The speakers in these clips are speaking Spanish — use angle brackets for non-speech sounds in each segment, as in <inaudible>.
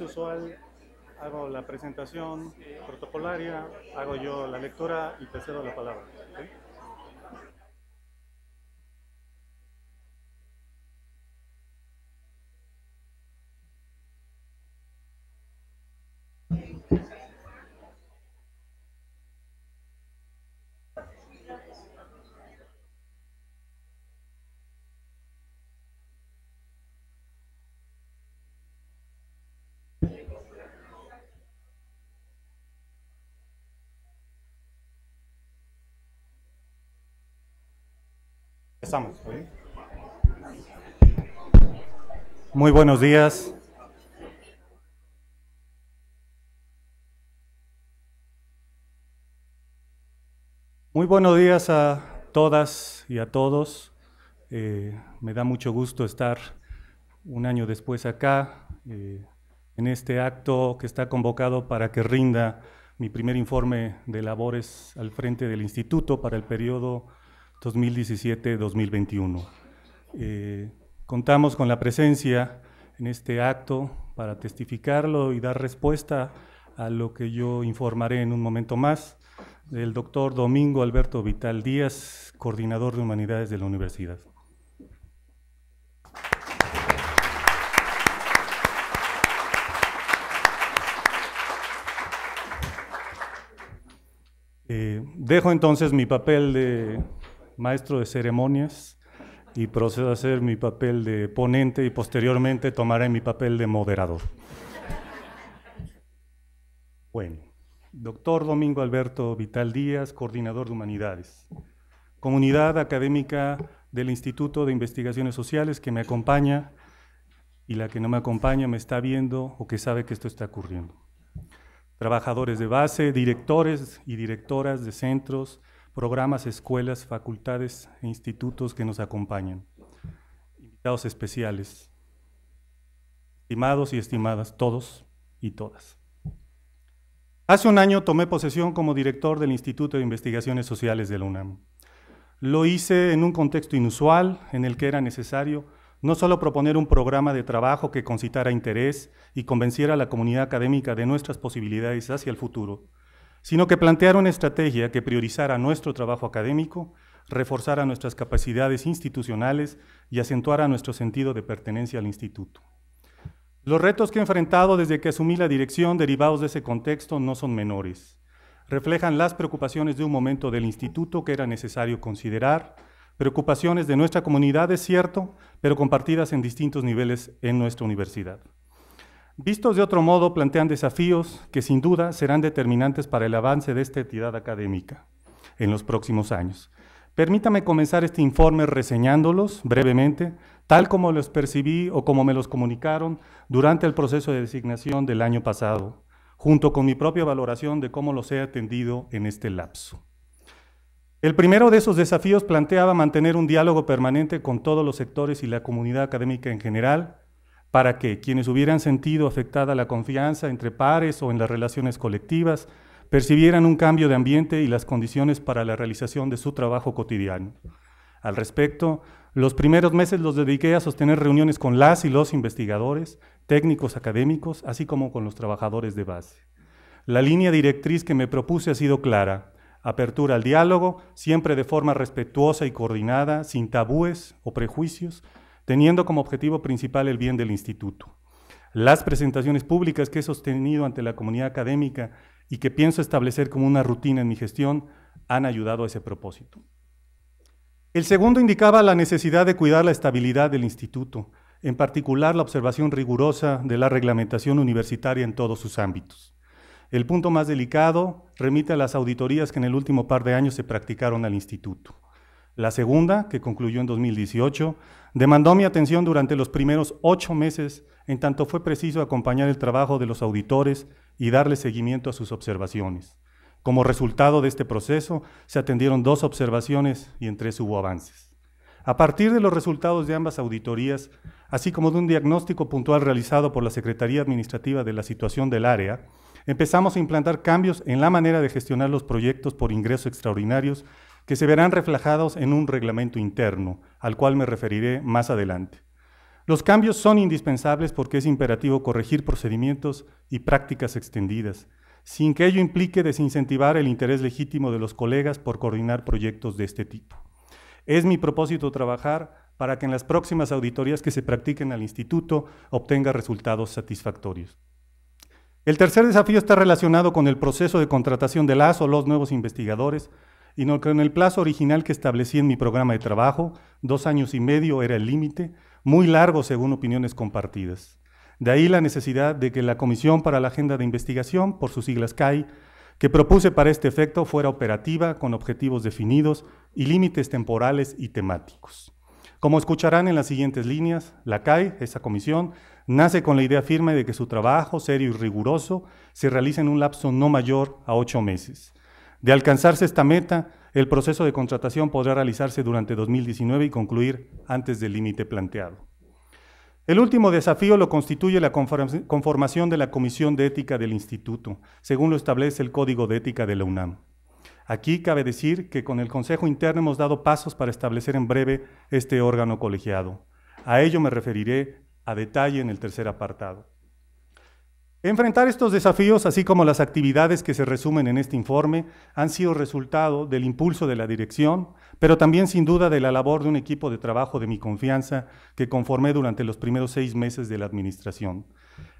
usual, hago la presentación protocolaria, hago yo la lectura y te cedo la palabra. Muy buenos días. Muy buenos días a todas y a todos. Eh, me da mucho gusto estar un año después acá, eh, en este acto que está convocado para que rinda mi primer informe de labores al frente del instituto para el periodo 2017-2021. Eh, contamos con la presencia en este acto para testificarlo y dar respuesta a lo que yo informaré en un momento más del doctor Domingo Alberto Vital Díaz, coordinador de humanidades de la universidad. Eh, dejo entonces mi papel de maestro de ceremonias y procedo a hacer mi papel de ponente y posteriormente tomaré mi papel de moderador. Bueno, doctor Domingo Alberto Vital Díaz, coordinador de Humanidades, comunidad académica del Instituto de Investigaciones Sociales que me acompaña y la que no me acompaña me está viendo o que sabe que esto está ocurriendo. Trabajadores de base, directores y directoras de centros, programas, escuelas, facultades e institutos que nos acompañan. Invitados especiales, estimados y estimadas, todos y todas. Hace un año tomé posesión como director del Instituto de Investigaciones Sociales de la UNAM. Lo hice en un contexto inusual en el que era necesario no solo proponer un programa de trabajo que concitara interés y convenciera a la comunidad académica de nuestras posibilidades hacia el futuro, sino que plantear una estrategia que priorizara nuestro trabajo académico, reforzara nuestras capacidades institucionales y acentuara nuestro sentido de pertenencia al instituto. Los retos que he enfrentado desde que asumí la dirección derivados de ese contexto no son menores. Reflejan las preocupaciones de un momento del instituto que era necesario considerar, preocupaciones de nuestra comunidad, es cierto, pero compartidas en distintos niveles en nuestra universidad. Vistos de otro modo, plantean desafíos que sin duda serán determinantes para el avance de esta entidad académica en los próximos años. Permítame comenzar este informe reseñándolos brevemente, tal como los percibí o como me los comunicaron durante el proceso de designación del año pasado, junto con mi propia valoración de cómo los he atendido en este lapso. El primero de esos desafíos planteaba mantener un diálogo permanente con todos los sectores y la comunidad académica en general, para que quienes hubieran sentido afectada la confianza entre pares o en las relaciones colectivas percibieran un cambio de ambiente y las condiciones para la realización de su trabajo cotidiano. Al respecto, los primeros meses los dediqué a sostener reuniones con las y los investigadores, técnicos académicos, así como con los trabajadores de base. La línea directriz que me propuse ha sido clara, apertura al diálogo, siempre de forma respetuosa y coordinada, sin tabúes o prejuicios, teniendo como objetivo principal el bien del instituto. Las presentaciones públicas que he sostenido ante la comunidad académica y que pienso establecer como una rutina en mi gestión han ayudado a ese propósito. El segundo indicaba la necesidad de cuidar la estabilidad del instituto, en particular la observación rigurosa de la reglamentación universitaria en todos sus ámbitos. El punto más delicado remite a las auditorías que en el último par de años se practicaron al instituto. La segunda, que concluyó en 2018, demandó mi atención durante los primeros ocho meses, en tanto fue preciso acompañar el trabajo de los auditores y darle seguimiento a sus observaciones. Como resultado de este proceso, se atendieron dos observaciones y en tres hubo avances. A partir de los resultados de ambas auditorías, así como de un diagnóstico puntual realizado por la Secretaría Administrativa de la situación del área, empezamos a implantar cambios en la manera de gestionar los proyectos por ingresos extraordinarios que se verán reflejados en un reglamento interno, al cual me referiré más adelante. Los cambios son indispensables porque es imperativo corregir procedimientos y prácticas extendidas, sin que ello implique desincentivar el interés legítimo de los colegas por coordinar proyectos de este tipo. Es mi propósito trabajar para que en las próximas auditorías que se practiquen al instituto obtenga resultados satisfactorios. El tercer desafío está relacionado con el proceso de contratación de las o los nuevos investigadores, y no en el plazo original que establecí en mi programa de trabajo, dos años y medio era el límite, muy largo según opiniones compartidas. De ahí la necesidad de que la Comisión para la Agenda de Investigación, por sus siglas CAI, que propuse para este efecto fuera operativa, con objetivos definidos y límites temporales y temáticos. Como escucharán en las siguientes líneas, la CAI, esa comisión, nace con la idea firme de que su trabajo, serio y riguroso, se realice en un lapso no mayor a ocho meses. De alcanzarse esta meta, el proceso de contratación podrá realizarse durante 2019 y concluir antes del límite planteado. El último desafío lo constituye la conformación de la Comisión de Ética del Instituto, según lo establece el Código de Ética de la UNAM. Aquí cabe decir que con el Consejo Interno hemos dado pasos para establecer en breve este órgano colegiado. A ello me referiré a detalle en el tercer apartado. Enfrentar estos desafíos, así como las actividades que se resumen en este informe, han sido resultado del impulso de la dirección, pero también sin duda de la labor de un equipo de trabajo de mi confianza que conformé durante los primeros seis meses de la administración.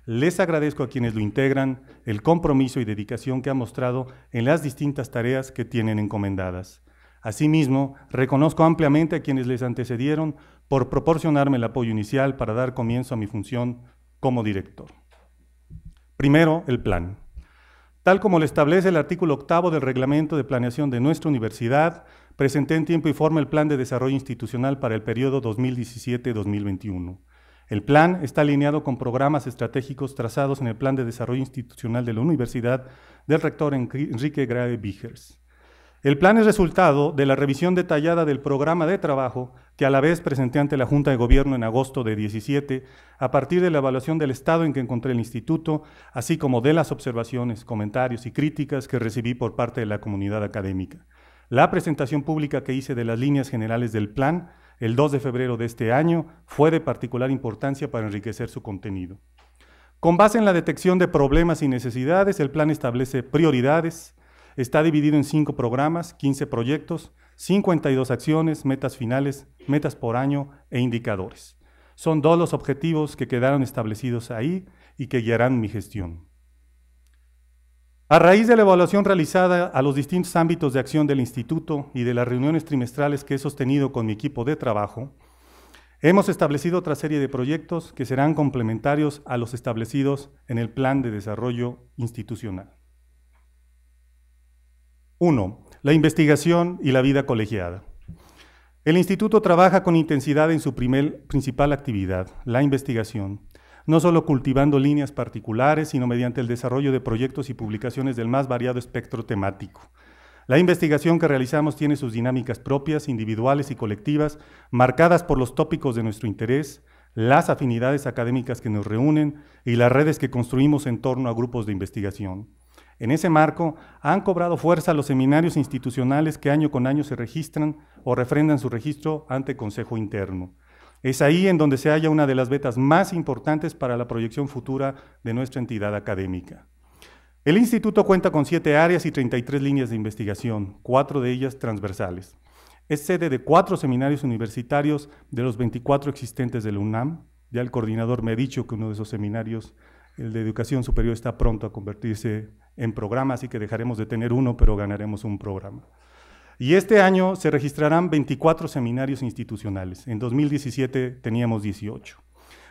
Les agradezco a quienes lo integran el compromiso y dedicación que han mostrado en las distintas tareas que tienen encomendadas. Asimismo, reconozco ampliamente a quienes les antecedieron por proporcionarme el apoyo inicial para dar comienzo a mi función como director. Primero, el plan. Tal como lo establece el artículo octavo del reglamento de planeación de nuestra universidad, presenté en tiempo y forma el Plan de Desarrollo Institucional para el periodo 2017-2021. El plan está alineado con programas estratégicos trazados en el Plan de Desarrollo Institucional de la Universidad del rector Enrique Grave Vigers. El plan es resultado de la revisión detallada del programa de trabajo que a la vez presenté ante la Junta de Gobierno en agosto de 17, a partir de la evaluación del estado en que encontré el instituto, así como de las observaciones, comentarios y críticas que recibí por parte de la comunidad académica. La presentación pública que hice de las líneas generales del plan el 2 de febrero de este año fue de particular importancia para enriquecer su contenido. Con base en la detección de problemas y necesidades, el plan establece prioridades, Está dividido en cinco programas, 15 proyectos, 52 acciones, metas finales, metas por año e indicadores. Son dos los objetivos que quedaron establecidos ahí y que guiarán mi gestión. A raíz de la evaluación realizada a los distintos ámbitos de acción del instituto y de las reuniones trimestrales que he sostenido con mi equipo de trabajo, hemos establecido otra serie de proyectos que serán complementarios a los establecidos en el Plan de Desarrollo Institucional. 1. La investigación y la vida colegiada. El instituto trabaja con intensidad en su primer, principal actividad, la investigación, no solo cultivando líneas particulares, sino mediante el desarrollo de proyectos y publicaciones del más variado espectro temático. La investigación que realizamos tiene sus dinámicas propias, individuales y colectivas, marcadas por los tópicos de nuestro interés, las afinidades académicas que nos reúnen y las redes que construimos en torno a grupos de investigación. En ese marco, han cobrado fuerza los seminarios institucionales que año con año se registran o refrendan su registro ante Consejo Interno. Es ahí en donde se halla una de las vetas más importantes para la proyección futura de nuestra entidad académica. El instituto cuenta con siete áreas y 33 líneas de investigación, cuatro de ellas transversales. Es sede de cuatro seminarios universitarios de los 24 existentes del UNAM. Ya el coordinador me ha dicho que uno de esos seminarios el de educación superior está pronto a convertirse en programa, así que dejaremos de tener uno, pero ganaremos un programa. Y este año se registrarán 24 seminarios institucionales. En 2017 teníamos 18.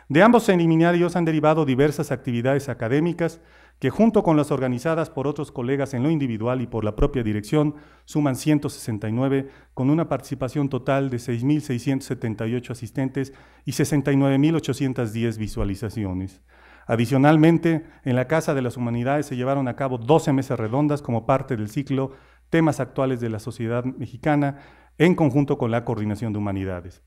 De ambos seminarios han derivado diversas actividades académicas que junto con las organizadas por otros colegas en lo individual y por la propia dirección suman 169 con una participación total de 6.678 asistentes y 69.810 visualizaciones. Adicionalmente, en la Casa de las Humanidades se llevaron a cabo 12 mesas redondas como parte del ciclo Temas actuales de la sociedad mexicana en conjunto con la Coordinación de Humanidades.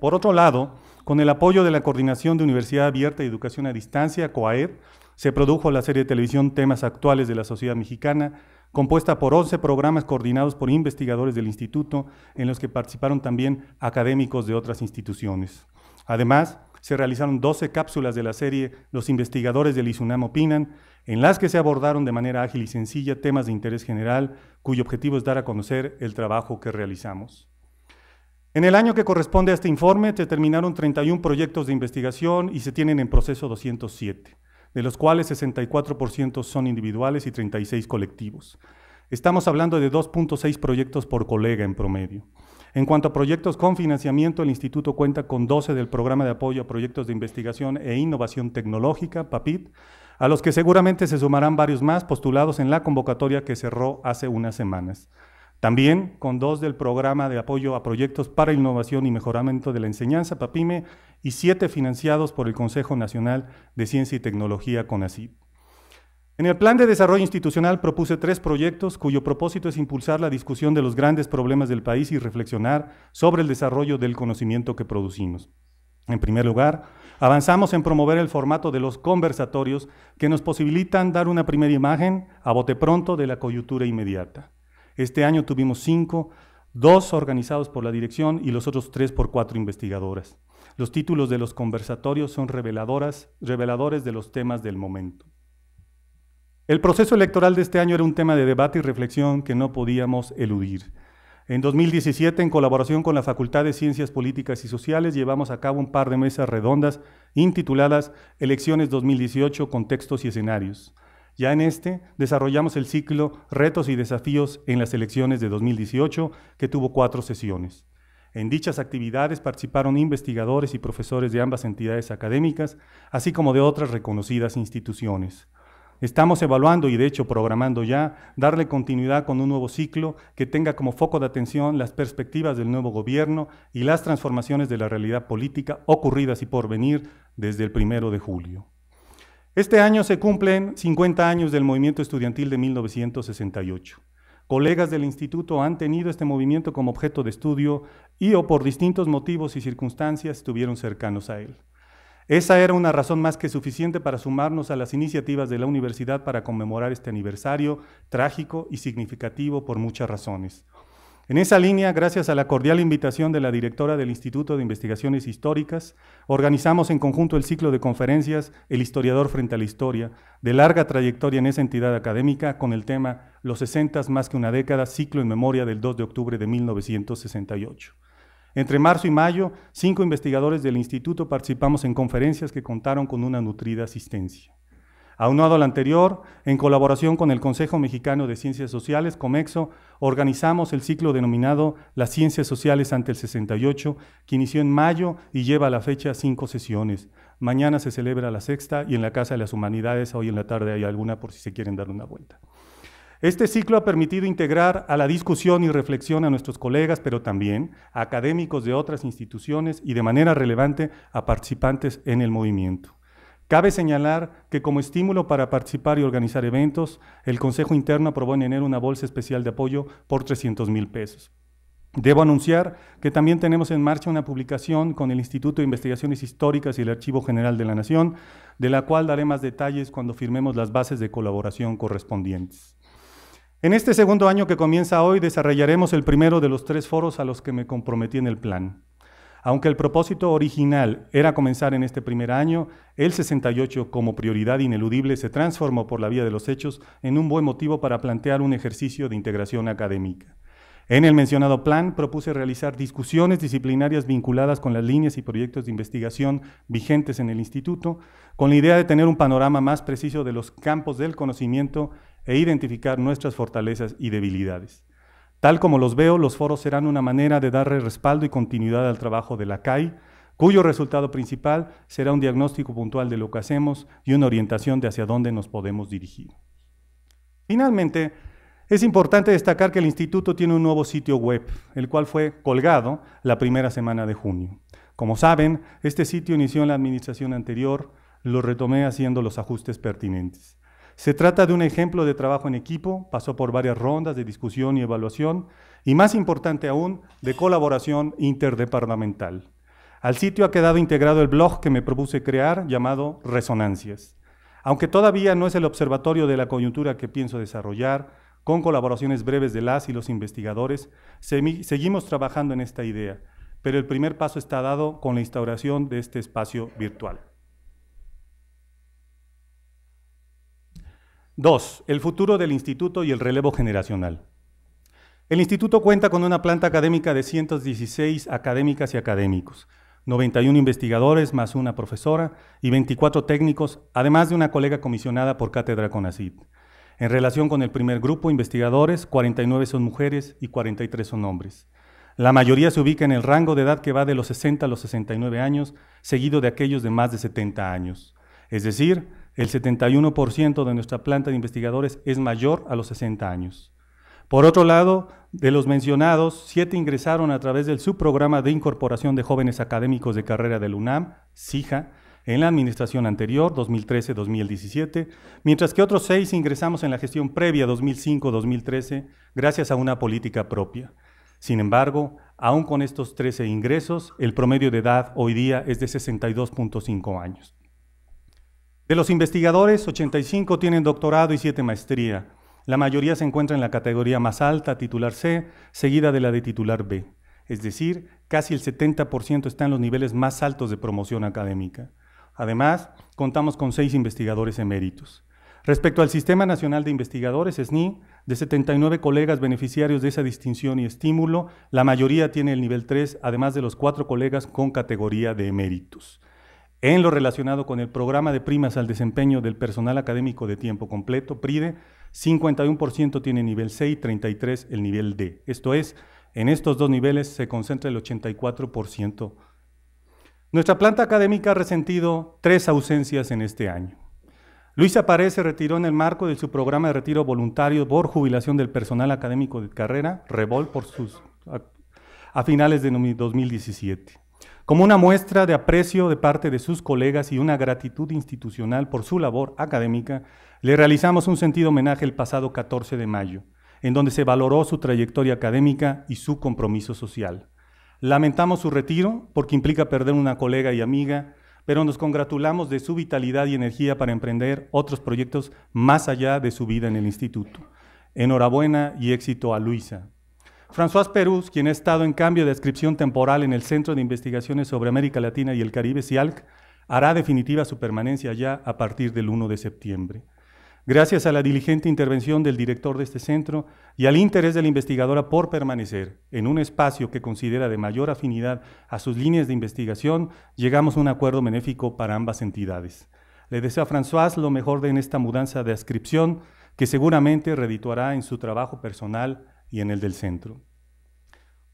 Por otro lado, con el apoyo de la Coordinación de Universidad Abierta y Educación a Distancia, COAED, se produjo la serie de televisión Temas Actuales de la Sociedad Mexicana, compuesta por 11 programas coordinados por investigadores del instituto, en los que participaron también académicos de otras instituciones. Además, se realizaron 12 cápsulas de la serie Los investigadores del ISUNAM opinan, en las que se abordaron de manera ágil y sencilla temas de interés general, cuyo objetivo es dar a conocer el trabajo que realizamos. En el año que corresponde a este informe, se terminaron 31 proyectos de investigación y se tienen en proceso 207, de los cuales 64% son individuales y 36 colectivos. Estamos hablando de 2.6 proyectos por colega en promedio. En cuanto a proyectos con financiamiento, el instituto cuenta con 12 del programa de apoyo a proyectos de investigación e innovación tecnológica, PAPIT, a los que seguramente se sumarán varios más postulados en la convocatoria que cerró hace unas semanas. También con dos del programa de apoyo a proyectos para innovación y mejoramiento de la enseñanza, PAPIME, y siete financiados por el Consejo Nacional de Ciencia y Tecnología, CONACYT. En el Plan de Desarrollo Institucional propuse tres proyectos cuyo propósito es impulsar la discusión de los grandes problemas del país y reflexionar sobre el desarrollo del conocimiento que producimos. En primer lugar, avanzamos en promover el formato de los conversatorios que nos posibilitan dar una primera imagen a bote pronto de la coyuntura inmediata. Este año tuvimos cinco, dos organizados por la dirección y los otros tres por cuatro investigadoras. Los títulos de los conversatorios son reveladoras, reveladores de los temas del momento. El proceso electoral de este año era un tema de debate y reflexión que no podíamos eludir. En 2017, en colaboración con la Facultad de Ciencias Políticas y Sociales, llevamos a cabo un par de mesas redondas intituladas Elecciones 2018, Contextos y Escenarios. Ya en este, desarrollamos el ciclo Retos y Desafíos en las Elecciones de 2018, que tuvo cuatro sesiones. En dichas actividades participaron investigadores y profesores de ambas entidades académicas, así como de otras reconocidas instituciones. Estamos evaluando y de hecho programando ya darle continuidad con un nuevo ciclo que tenga como foco de atención las perspectivas del nuevo gobierno y las transformaciones de la realidad política ocurridas y por venir desde el primero de julio. Este año se cumplen 50 años del movimiento estudiantil de 1968. Colegas del instituto han tenido este movimiento como objeto de estudio y o por distintos motivos y circunstancias estuvieron cercanos a él. Esa era una razón más que suficiente para sumarnos a las iniciativas de la universidad para conmemorar este aniversario trágico y significativo por muchas razones. En esa línea, gracias a la cordial invitación de la directora del Instituto de Investigaciones Históricas, organizamos en conjunto el ciclo de conferencias El historiador frente a la historia, de larga trayectoria en esa entidad académica, con el tema Los 60 más que una década, ciclo en memoria del 2 de octubre de 1968. Entre marzo y mayo, cinco investigadores del instituto participamos en conferencias que contaron con una nutrida asistencia. Aunado al anterior, en colaboración con el Consejo Mexicano de Ciencias Sociales, COMEXO, organizamos el ciclo denominado Las Ciencias Sociales ante el 68, que inició en mayo y lleva a la fecha cinco sesiones. Mañana se celebra la sexta y en la Casa de las Humanidades, hoy en la tarde hay alguna por si se quieren dar una vuelta. Este ciclo ha permitido integrar a la discusión y reflexión a nuestros colegas, pero también a académicos de otras instituciones y de manera relevante a participantes en el movimiento. Cabe señalar que como estímulo para participar y organizar eventos, el Consejo Interno aprobó en enero una bolsa especial de apoyo por 300 mil pesos. Debo anunciar que también tenemos en marcha una publicación con el Instituto de Investigaciones Históricas y el Archivo General de la Nación, de la cual daré más detalles cuando firmemos las bases de colaboración correspondientes. En este segundo año que comienza hoy desarrollaremos el primero de los tres foros a los que me comprometí en el plan. Aunque el propósito original era comenzar en este primer año, el 68 como prioridad ineludible se transformó por la vía de los hechos en un buen motivo para plantear un ejercicio de integración académica. En el mencionado plan propuse realizar discusiones disciplinarias vinculadas con las líneas y proyectos de investigación vigentes en el instituto, con la idea de tener un panorama más preciso de los campos del conocimiento e identificar nuestras fortalezas y debilidades. Tal como los veo, los foros serán una manera de darle respaldo y continuidad al trabajo de la CAI, cuyo resultado principal será un diagnóstico puntual de lo que hacemos y una orientación de hacia dónde nos podemos dirigir. Finalmente, es importante destacar que el instituto tiene un nuevo sitio web, el cual fue colgado la primera semana de junio. Como saben, este sitio inició en la administración anterior, lo retomé haciendo los ajustes pertinentes. Se trata de un ejemplo de trabajo en equipo, pasó por varias rondas de discusión y evaluación, y más importante aún, de colaboración interdepartamental. Al sitio ha quedado integrado el blog que me propuse crear llamado Resonancias. Aunque todavía no es el observatorio de la coyuntura que pienso desarrollar, con colaboraciones breves de las y los investigadores, seguimos trabajando en esta idea, pero el primer paso está dado con la instauración de este espacio virtual. Dos, El futuro del instituto y el relevo generacional. El instituto cuenta con una planta académica de 116 académicas y académicos, 91 investigadores más una profesora y 24 técnicos, además de una colega comisionada por Cátedra CONACID. En relación con el primer grupo, investigadores, 49 son mujeres y 43 son hombres. La mayoría se ubica en el rango de edad que va de los 60 a los 69 años, seguido de aquellos de más de 70 años. Es decir, el 71% de nuestra planta de investigadores es mayor a los 60 años. Por otro lado, de los mencionados, siete ingresaron a través del subprograma de incorporación de jóvenes académicos de carrera del UNAM, SIJA, en la administración anterior, 2013-2017, mientras que otros seis ingresamos en la gestión previa, 2005-2013, gracias a una política propia. Sin embargo, aún con estos 13 ingresos, el promedio de edad hoy día es de 62.5 años. De los investigadores, 85 tienen doctorado y 7 maestría. La mayoría se encuentra en la categoría más alta, titular C, seguida de la de titular B. Es decir, casi el 70% está en los niveles más altos de promoción académica. Además, contamos con seis investigadores eméritos. Respecto al Sistema Nacional de Investigadores, SNI, de 79 colegas beneficiarios de esa distinción y estímulo, la mayoría tiene el nivel 3, además de los cuatro colegas con categoría de eméritos. En lo relacionado con el programa de primas al desempeño del personal académico de tiempo completo, PRIDE, 51% tiene nivel C y 33% el nivel D. Esto es, en estos dos niveles se concentra el 84% nuestra planta académica ha resentido tres ausencias en este año. Luisa Pared se retiró en el marco de su programa de retiro voluntario por jubilación del personal académico de carrera, Revol, por sus, a finales de 2017. Como una muestra de aprecio de parte de sus colegas y una gratitud institucional por su labor académica, le realizamos un sentido homenaje el pasado 14 de mayo, en donde se valoró su trayectoria académica y su compromiso social. Lamentamos su retiro porque implica perder una colega y amiga, pero nos congratulamos de su vitalidad y energía para emprender otros proyectos más allá de su vida en el instituto. Enhorabuena y éxito a Luisa. François Perus, quien ha estado en cambio de descripción temporal en el Centro de Investigaciones sobre América Latina y el Caribe, CIALC, hará definitiva su permanencia allá a partir del 1 de septiembre gracias a la diligente intervención del director de este centro y al interés de la investigadora por permanecer en un espacio que considera de mayor afinidad a sus líneas de investigación, llegamos a un acuerdo benéfico para ambas entidades. Le deseo a François lo mejor de en esta mudanza de ascripción que seguramente redituará en su trabajo personal y en el del centro.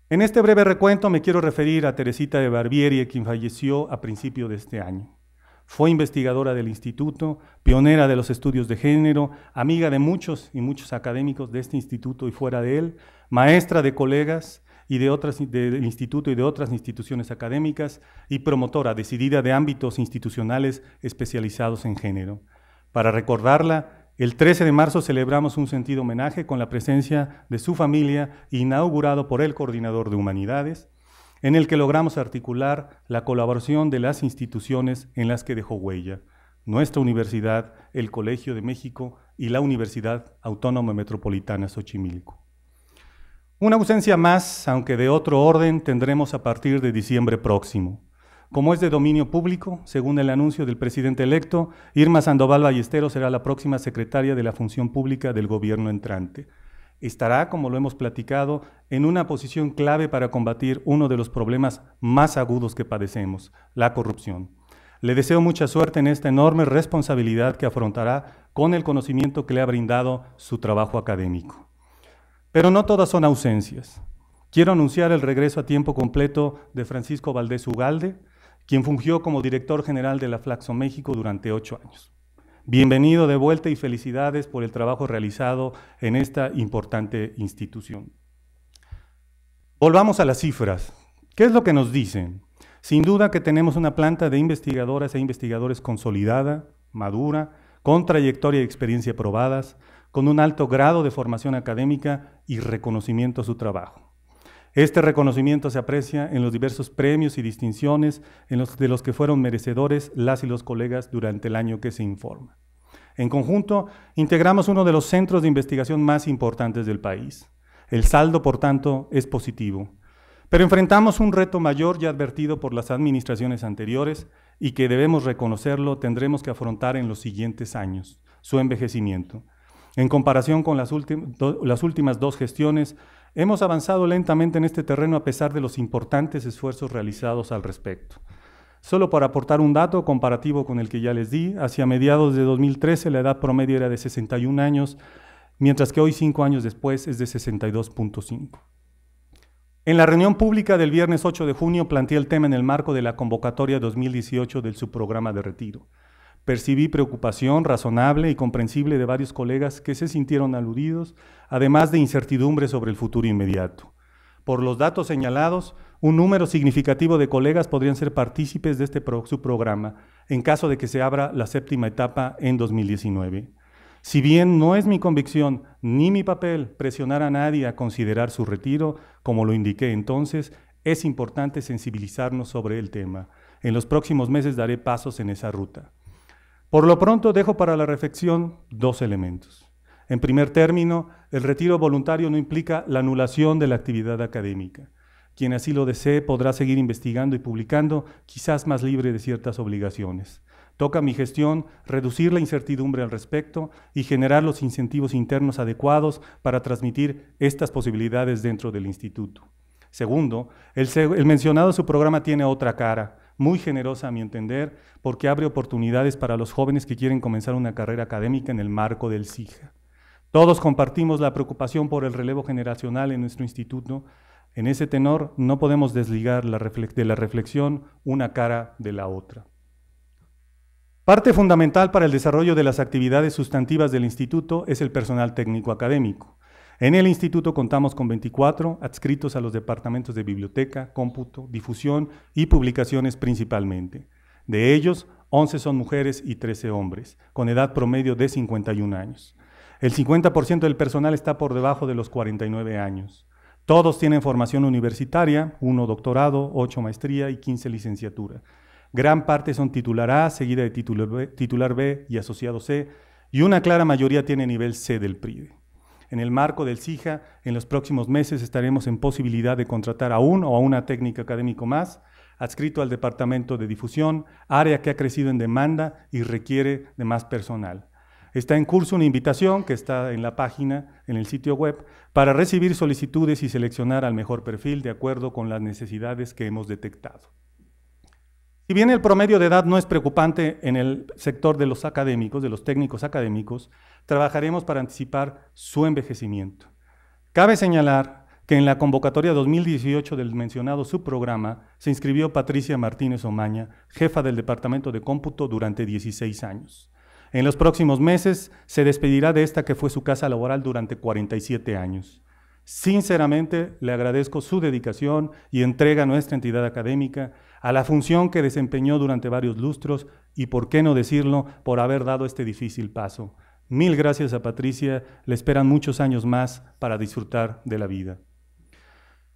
En este breve recuento me quiero referir a Teresita de Barbieri, quien falleció a principio de este año. Fue investigadora del instituto, pionera de los estudios de género, amiga de muchos y muchos académicos de este instituto y fuera de él, maestra de colegas y de otras del instituto y de otras instituciones académicas y promotora decidida de ámbitos institucionales especializados en género. Para recordarla, el 13 de marzo celebramos un sentido homenaje con la presencia de su familia inaugurado por el coordinador de humanidades en el que logramos articular la colaboración de las instituciones en las que dejó huella, nuestra universidad, el Colegio de México y la Universidad Autónoma Metropolitana Xochimilco. Una ausencia más, aunque de otro orden, tendremos a partir de diciembre próximo. Como es de dominio público, según el anuncio del presidente electo, Irma Sandoval Ballesteros será la próxima secretaria de la Función Pública del gobierno entrante estará, como lo hemos platicado, en una posición clave para combatir uno de los problemas más agudos que padecemos, la corrupción. Le deseo mucha suerte en esta enorme responsabilidad que afrontará con el conocimiento que le ha brindado su trabajo académico. Pero no todas son ausencias. Quiero anunciar el regreso a tiempo completo de Francisco Valdés Ugalde, quien fungió como director general de la Flaxo México durante ocho años. Bienvenido de vuelta y felicidades por el trabajo realizado en esta importante institución. Volvamos a las cifras. ¿Qué es lo que nos dicen? Sin duda que tenemos una planta de investigadoras e investigadores consolidada, madura, con trayectoria y experiencia probadas, con un alto grado de formación académica y reconocimiento a su trabajo. Este reconocimiento se aprecia en los diversos premios y distinciones de los que fueron merecedores las y los colegas durante el año que se informa. En conjunto, integramos uno de los centros de investigación más importantes del país. El saldo, por tanto, es positivo. Pero enfrentamos un reto mayor ya advertido por las administraciones anteriores y que debemos reconocerlo tendremos que afrontar en los siguientes años, su envejecimiento. En comparación con las, las últimas dos gestiones, Hemos avanzado lentamente en este terreno a pesar de los importantes esfuerzos realizados al respecto. Solo para aportar un dato comparativo con el que ya les di, hacia mediados de 2013 la edad promedio era de 61 años, mientras que hoy, cinco años después, es de 62.5. En la reunión pública del viernes 8 de junio planteé el tema en el marco de la convocatoria 2018 del subprograma de retiro. Percibí preocupación razonable y comprensible de varios colegas que se sintieron aludidos, además de incertidumbre sobre el futuro inmediato. Por los datos señalados, un número significativo de colegas podrían ser partícipes de este programa en caso de que se abra la séptima etapa en 2019. Si bien no es mi convicción ni mi papel presionar a nadie a considerar su retiro, como lo indiqué entonces, es importante sensibilizarnos sobre el tema. En los próximos meses daré pasos en esa ruta. Por lo pronto dejo para la reflexión dos elementos. En primer término, el retiro voluntario no implica la anulación de la actividad académica. Quien así lo desee podrá seguir investigando y publicando, quizás más libre de ciertas obligaciones. Toca a mi gestión reducir la incertidumbre al respecto y generar los incentivos internos adecuados para transmitir estas posibilidades dentro del instituto. Segundo, el, el mencionado su programa tiene otra cara, muy generosa a mi entender, porque abre oportunidades para los jóvenes que quieren comenzar una carrera académica en el marco del CIJA. Todos compartimos la preocupación por el relevo generacional en nuestro instituto. En ese tenor no podemos desligar de la reflexión una cara de la otra. Parte fundamental para el desarrollo de las actividades sustantivas del instituto es el personal técnico académico. En el instituto contamos con 24 adscritos a los departamentos de biblioteca, cómputo, difusión y publicaciones principalmente. De ellos, 11 son mujeres y 13 hombres, con edad promedio de 51 años. El 50% del personal está por debajo de los 49 años. Todos tienen formación universitaria, uno doctorado, ocho maestría y 15 licenciatura. Gran parte son titular A, seguida de titular B, y asociado C, y una clara mayoría tiene nivel C del PRIDE. En el marco del CIJA, en los próximos meses estaremos en posibilidad de contratar a un o a una técnica académico más, adscrito al Departamento de Difusión, área que ha crecido en demanda y requiere de más personal. Está en curso una invitación que está en la página, en el sitio web, para recibir solicitudes y seleccionar al mejor perfil de acuerdo con las necesidades que hemos detectado. Si bien el promedio de edad no es preocupante en el sector de los académicos, de los técnicos académicos, trabajaremos para anticipar su envejecimiento. Cabe señalar que en la convocatoria 2018 del mencionado subprograma se inscribió Patricia Martínez Omaña, jefa del Departamento de Cómputo durante 16 años. En los próximos meses se despedirá de esta que fue su casa laboral durante 47 años. Sinceramente le agradezco su dedicación y entrega a nuestra entidad académica, a la función que desempeñó durante varios lustros y, por qué no decirlo, por haber dado este difícil paso. Mil gracias a Patricia, le esperan muchos años más para disfrutar de la vida.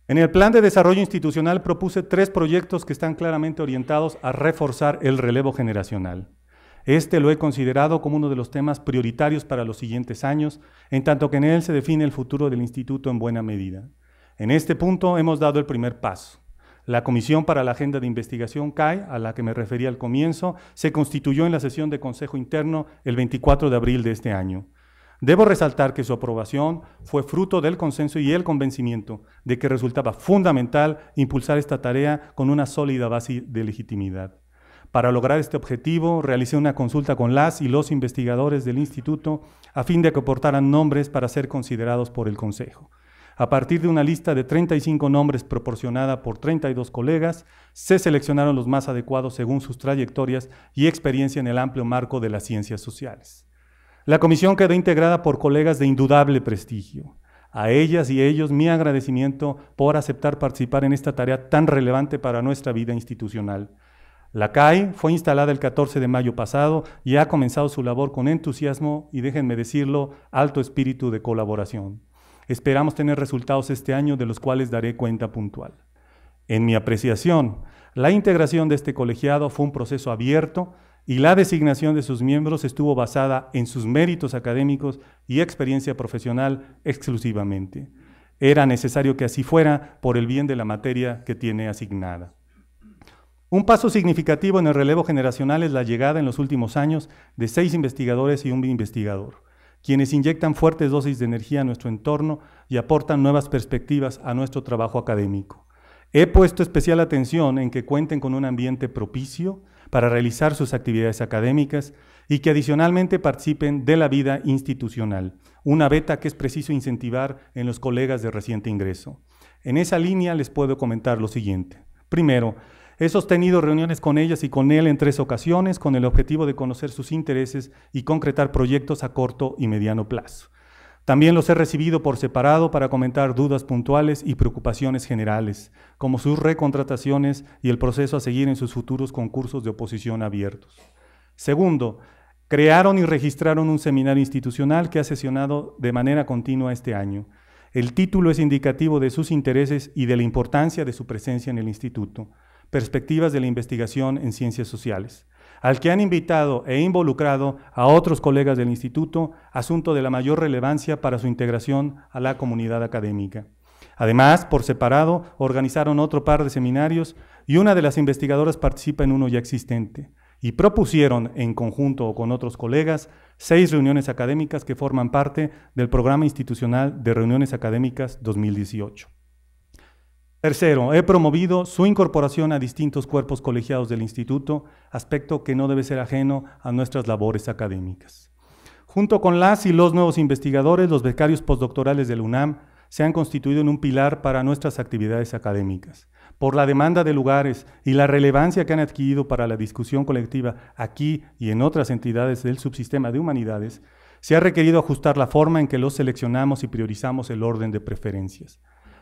En el plan de desarrollo institucional propuse tres proyectos que están claramente orientados a reforzar el relevo generacional. Este lo he considerado como uno de los temas prioritarios para los siguientes años, en tanto que en él se define el futuro del instituto en buena medida. En este punto hemos dado el primer paso. La Comisión para la Agenda de Investigación CAE, a la que me refería al comienzo, se constituyó en la sesión de Consejo Interno el 24 de abril de este año. Debo resaltar que su aprobación fue fruto del consenso y el convencimiento de que resultaba fundamental impulsar esta tarea con una sólida base de legitimidad. Para lograr este objetivo, realicé una consulta con las y los investigadores del instituto a fin de que aportaran nombres para ser considerados por el Consejo. A partir de una lista de 35 nombres proporcionada por 32 colegas, se seleccionaron los más adecuados según sus trayectorias y experiencia en el amplio marco de las ciencias sociales. La comisión quedó integrada por colegas de indudable prestigio. A ellas y a ellos mi agradecimiento por aceptar participar en esta tarea tan relevante para nuestra vida institucional. La CAI fue instalada el 14 de mayo pasado y ha comenzado su labor con entusiasmo y, déjenme decirlo, alto espíritu de colaboración. Esperamos tener resultados este año de los cuales daré cuenta puntual. En mi apreciación, la integración de este colegiado fue un proceso abierto y la designación de sus miembros estuvo basada en sus méritos académicos y experiencia profesional exclusivamente. Era necesario que así fuera por el bien de la materia que tiene asignada. Un paso significativo en el relevo generacional es la llegada en los últimos años de seis investigadores y un investigador quienes inyectan fuertes dosis de energía a nuestro entorno y aportan nuevas perspectivas a nuestro trabajo académico. He puesto especial atención en que cuenten con un ambiente propicio para realizar sus actividades académicas y que adicionalmente participen de la vida institucional, una beta que es preciso incentivar en los colegas de reciente ingreso. En esa línea les puedo comentar lo siguiente. Primero, He sostenido reuniones con ellas y con él en tres ocasiones con el objetivo de conocer sus intereses y concretar proyectos a corto y mediano plazo. También los he recibido por separado para comentar dudas puntuales y preocupaciones generales, como sus recontrataciones y el proceso a seguir en sus futuros concursos de oposición abiertos. Segundo, crearon y registraron un seminario institucional que ha sesionado de manera continua este año. El título es indicativo de sus intereses y de la importancia de su presencia en el instituto. Perspectivas de la Investigación en Ciencias Sociales, al que han invitado e involucrado a otros colegas del instituto, asunto de la mayor relevancia para su integración a la comunidad académica. Además, por separado, organizaron otro par de seminarios y una de las investigadoras participa en uno ya existente, y propusieron, en conjunto con otros colegas, seis reuniones académicas que forman parte del Programa Institucional de Reuniones Académicas 2018. Tercero, he promovido su incorporación a distintos cuerpos colegiados del instituto, aspecto que no debe ser ajeno a nuestras labores académicas. Junto con las y los nuevos investigadores, los becarios postdoctorales del UNAM se han constituido en un pilar para nuestras actividades académicas. Por la demanda de lugares y la relevancia que han adquirido para la discusión colectiva aquí y en otras entidades del subsistema de humanidades, se ha requerido ajustar la forma en que los seleccionamos y priorizamos el orden de preferencias.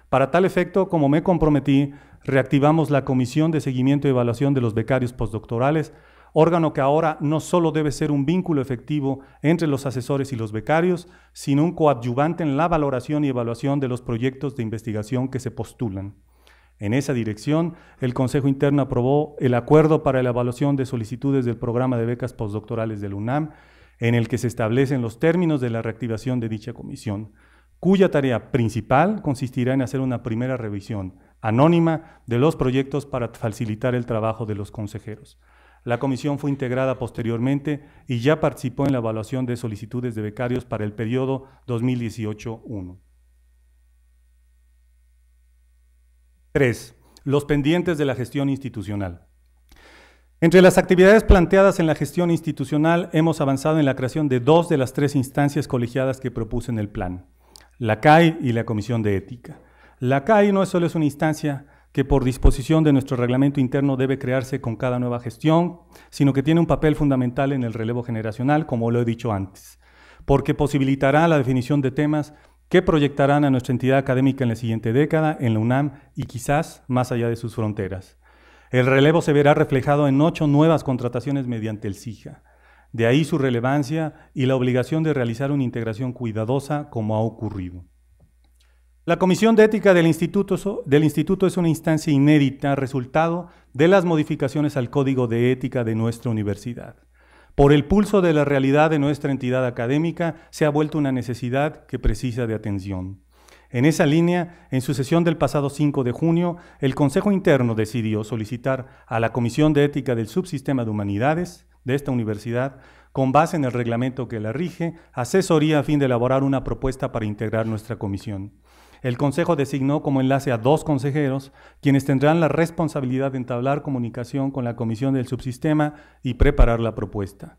Para tal efecto, como me comprometí, reactivamos la Comisión de Seguimiento y Evaluación de los Becarios Postdoctorales, órgano que ahora no solo debe ser un vínculo efectivo entre los asesores y los becarios, sino un coadyuvante en la valoración y evaluación de los proyectos de investigación que se postulan. En esa dirección, el Consejo Interno aprobó el acuerdo para la evaluación de solicitudes del programa de becas postdoctorales del UNAM, en el que se establecen los términos de la reactivación de dicha comisión cuya tarea principal consistirá en hacer una primera revisión anónima de los proyectos para facilitar el trabajo de los consejeros. La comisión fue integrada posteriormente y ya participó en la evaluación de solicitudes de becarios para el periodo 2018-1. 3. Los pendientes de la gestión institucional. Entre las actividades planteadas en la gestión institucional hemos avanzado en la creación de dos de las tres instancias colegiadas que propuse en el plan la CAI y la Comisión de Ética. La CAI no es solo es una instancia que por disposición de nuestro reglamento interno debe crearse con cada nueva gestión, sino que tiene un papel fundamental en el relevo generacional, como lo he dicho antes, porque posibilitará la definición de temas que proyectarán a nuestra entidad académica en la siguiente década en la UNAM y quizás más allá de sus fronteras. El relevo se verá reflejado en ocho nuevas contrataciones mediante el SIJA. De ahí su relevancia y la obligación de realizar una integración cuidadosa como ha ocurrido. La Comisión de Ética del Instituto, del Instituto, es una instancia inédita, resultado de las modificaciones al Código de Ética de nuestra universidad. Por el pulso de la realidad de nuestra entidad académica, se ha vuelto una necesidad que precisa de atención. En esa línea, en su sesión del pasado 5 de junio, el Consejo Interno decidió solicitar a la Comisión de Ética del Subsistema de Humanidades de esta universidad, con base en el reglamento que la rige, asesoría a fin de elaborar una propuesta para integrar nuestra comisión. El Consejo designó como enlace a dos consejeros, quienes tendrán la responsabilidad de entablar comunicación con la comisión del subsistema y preparar la propuesta.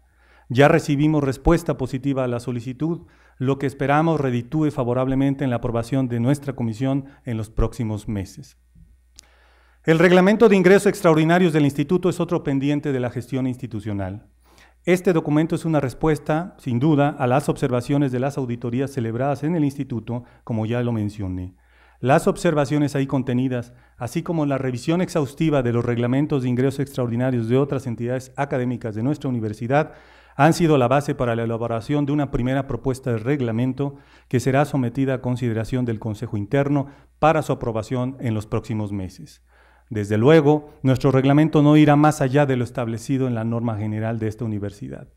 Ya recibimos respuesta positiva a la solicitud, lo que esperamos reditúe favorablemente en la aprobación de nuestra comisión en los próximos meses. El reglamento de ingresos extraordinarios del instituto es otro pendiente de la gestión institucional. Este documento es una respuesta, sin duda, a las observaciones de las auditorías celebradas en el instituto, como ya lo mencioné. Las observaciones ahí contenidas, así como la revisión exhaustiva de los reglamentos de ingresos extraordinarios de otras entidades académicas de nuestra universidad, han sido la base para la elaboración de una primera propuesta de reglamento que será sometida a consideración del Consejo Interno para su aprobación en los próximos meses. Desde luego, nuestro reglamento no irá más allá de lo establecido en la norma general de esta universidad.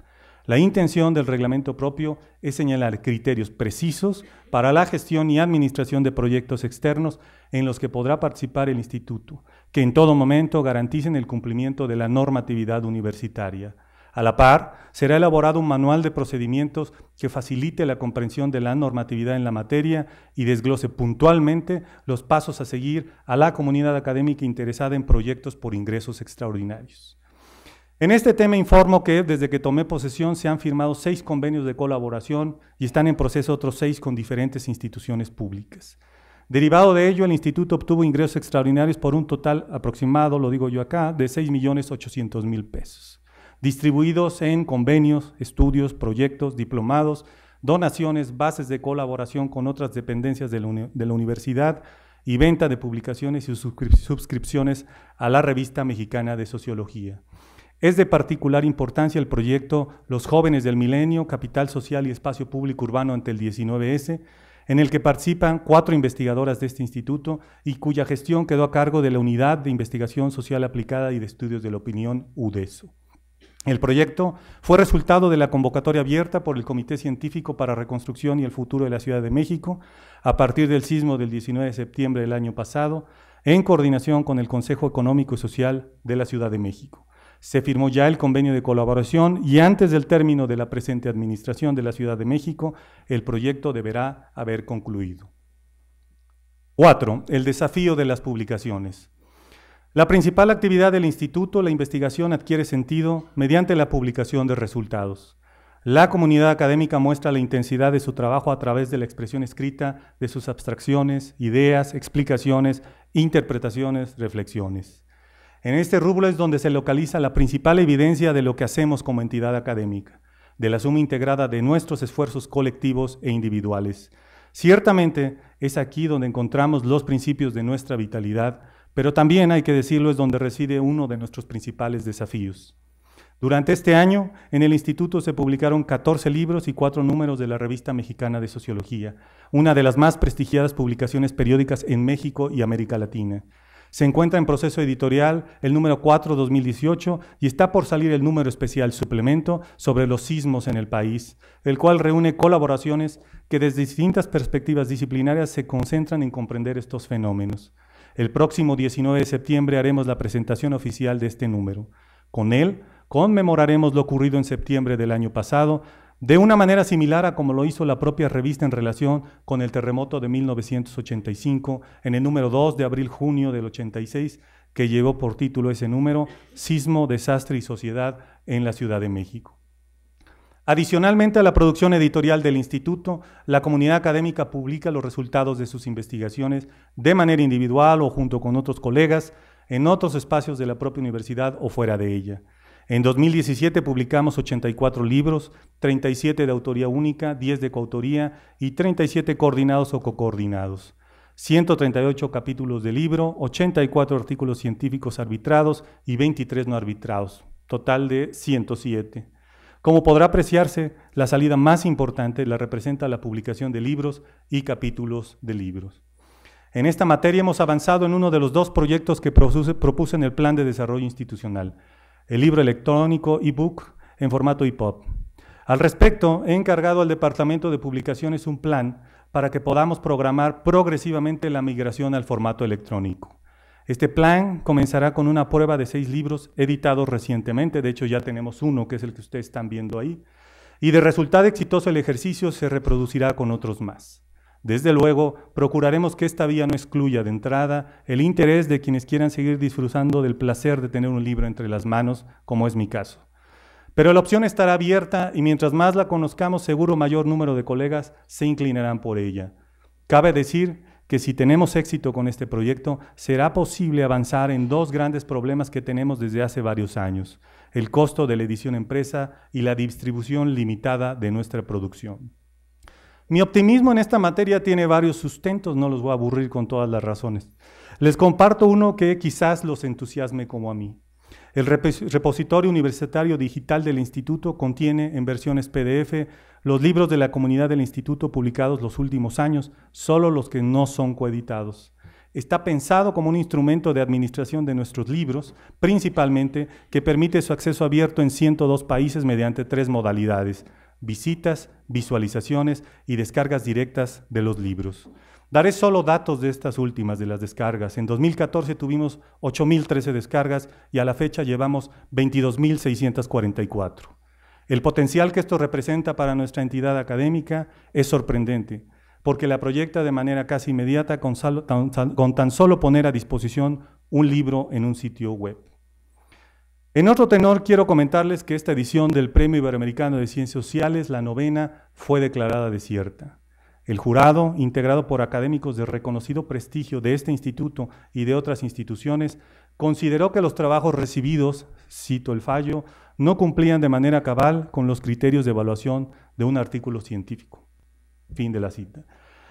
La intención del reglamento propio es señalar criterios precisos para la gestión y administración de proyectos externos en los que podrá participar el instituto, que en todo momento garanticen el cumplimiento de la normatividad universitaria. A la par, será elaborado un manual de procedimientos que facilite la comprensión de la normatividad en la materia y desglose puntualmente los pasos a seguir a la comunidad académica interesada en proyectos por ingresos extraordinarios. En este tema informo que desde que tomé posesión se han firmado seis convenios de colaboración y están en proceso otros seis con diferentes instituciones públicas. Derivado de ello, el instituto obtuvo ingresos extraordinarios por un total aproximado, lo digo yo acá, de 6.800.000 pesos distribuidos en convenios, estudios, proyectos, diplomados, donaciones, bases de colaboración con otras dependencias de la, universidad y venta de publicaciones y suscripciones a la revista mexicana de sociología. Es de particular importancia el proyecto Los jóvenes del milenio, capital social y espacio público urbano ante el 19S, en el que participan cuatro investigadoras de este instituto y cuya gestión quedó a cargo de la Unidad de Investigación Social Aplicada y de Estudios de la Opinión, UDESO. El proyecto fue resultado de la convocatoria abierta por el Comité Científico para Reconstrucción y el Futuro de la Ciudad de México a partir del sismo del 19 de septiembre del año pasado, en coordinación con el Consejo Económico y Social de la Ciudad de México. Se firmó ya el convenio de colaboración y antes del término de la presente administración de la Ciudad de México, el proyecto deberá haber concluido. 4. El desafío de las publicaciones. La principal actividad del instituto, la investigación, adquiere sentido mediante la publicación de resultados. La comunidad académica muestra la intensidad de su trabajo a través de la expresión escrita de sus abstracciones, ideas, explicaciones, interpretaciones, reflexiones. En este rubro es donde se localiza la principal evidencia de lo que hacemos como entidad académica, de la suma integrada de nuestros esfuerzos colectivos e individuales. Ciertamente es aquí donde encontramos los principios de nuestra vitalidad, pero también, hay que decirlo, es donde reside uno de nuestros principales desafíos. Durante este año, en el instituto se publicaron 14 libros y 4 números de la Revista Mexicana de Sociología, una de las más prestigiadas publicaciones periódicas en México y América Latina. Se encuentra en proceso editorial el número 4 2018 y está por salir el número especial suplemento sobre los sismos en el país, el cual reúne colaboraciones que desde distintas perspectivas disciplinarias se concentran en comprender estos fenómenos. El próximo 19 de septiembre haremos la presentación oficial de este número. Con él conmemoraremos lo ocurrido en septiembre del año pasado, de una manera similar a como lo hizo la propia revista en relación con el terremoto de 1985 en el número 2 de abril-junio del 86, que llevó por título ese número, Sismo, Desastre y Sociedad en la Ciudad de México. Adicionalmente a la producción editorial del instituto, la comunidad académica publica los resultados de sus investigaciones de manera individual o junto con otros colegas en otros espacios de la propia universidad o fuera de ella. En 2017 publicamos 84 libros, 37 de autoría única, 10 de coautoría y 37 coordinados o cocoordinados. 138 capítulos de libro, 84 artículos científicos arbitrados y 23 no arbitrados, total de 107. Como podrá apreciarse, la salida más importante la representa la publicación de libros y capítulos de libros. En esta materia hemos avanzado en uno de los dos proyectos que propuse en el Plan de Desarrollo Institucional, el libro electrónico e-book en formato EPUB. Al respecto, he encargado al Departamento de Publicaciones un plan para que podamos programar progresivamente la migración al formato electrónico. Este plan comenzará con una prueba de seis libros editados recientemente, de hecho ya tenemos uno, que es el que ustedes están viendo ahí, y de resultado exitoso el ejercicio se reproducirá con otros más. Desde luego, procuraremos que esta vía no excluya de entrada el interés de quienes quieran seguir disfrutando del placer de tener un libro entre las manos, como es mi caso. Pero la opción estará abierta y mientras más la conozcamos, seguro mayor número de colegas se inclinarán por ella. Cabe decir que si tenemos éxito con este proyecto, será posible avanzar en dos grandes problemas que tenemos desde hace varios años, el costo de la edición empresa y la distribución limitada de nuestra producción. Mi optimismo en esta materia tiene varios sustentos, no los voy a aburrir con todas las razones. Les comparto uno que quizás los entusiasme como a mí. El repositorio universitario digital del instituto contiene en versiones PDF los libros de la comunidad del instituto publicados los últimos años, solo los que no son coeditados. Está pensado como un instrumento de administración de nuestros libros, principalmente que permite su acceso abierto en 102 países mediante tres modalidades, visitas, visualizaciones y descargas directas de los libros. Daré solo datos de estas últimas, de las descargas. En 2014 tuvimos 8.013 descargas y a la fecha llevamos 22.644. El potencial que esto representa para nuestra entidad académica es sorprendente, porque la proyecta de manera casi inmediata con, tan, tan solo poner a disposición un libro en un sitio web. En otro tenor, quiero comentarles que esta edición del Premio Iberoamericano de Ciencias Sociales, la novena, fue declarada desierta. El jurado, integrado por académicos de reconocido prestigio de este instituto y de otras instituciones, consideró que los trabajos recibidos, cito el fallo, no cumplían de manera cabal con los criterios de evaluación de un artículo científico. Fin de la cita.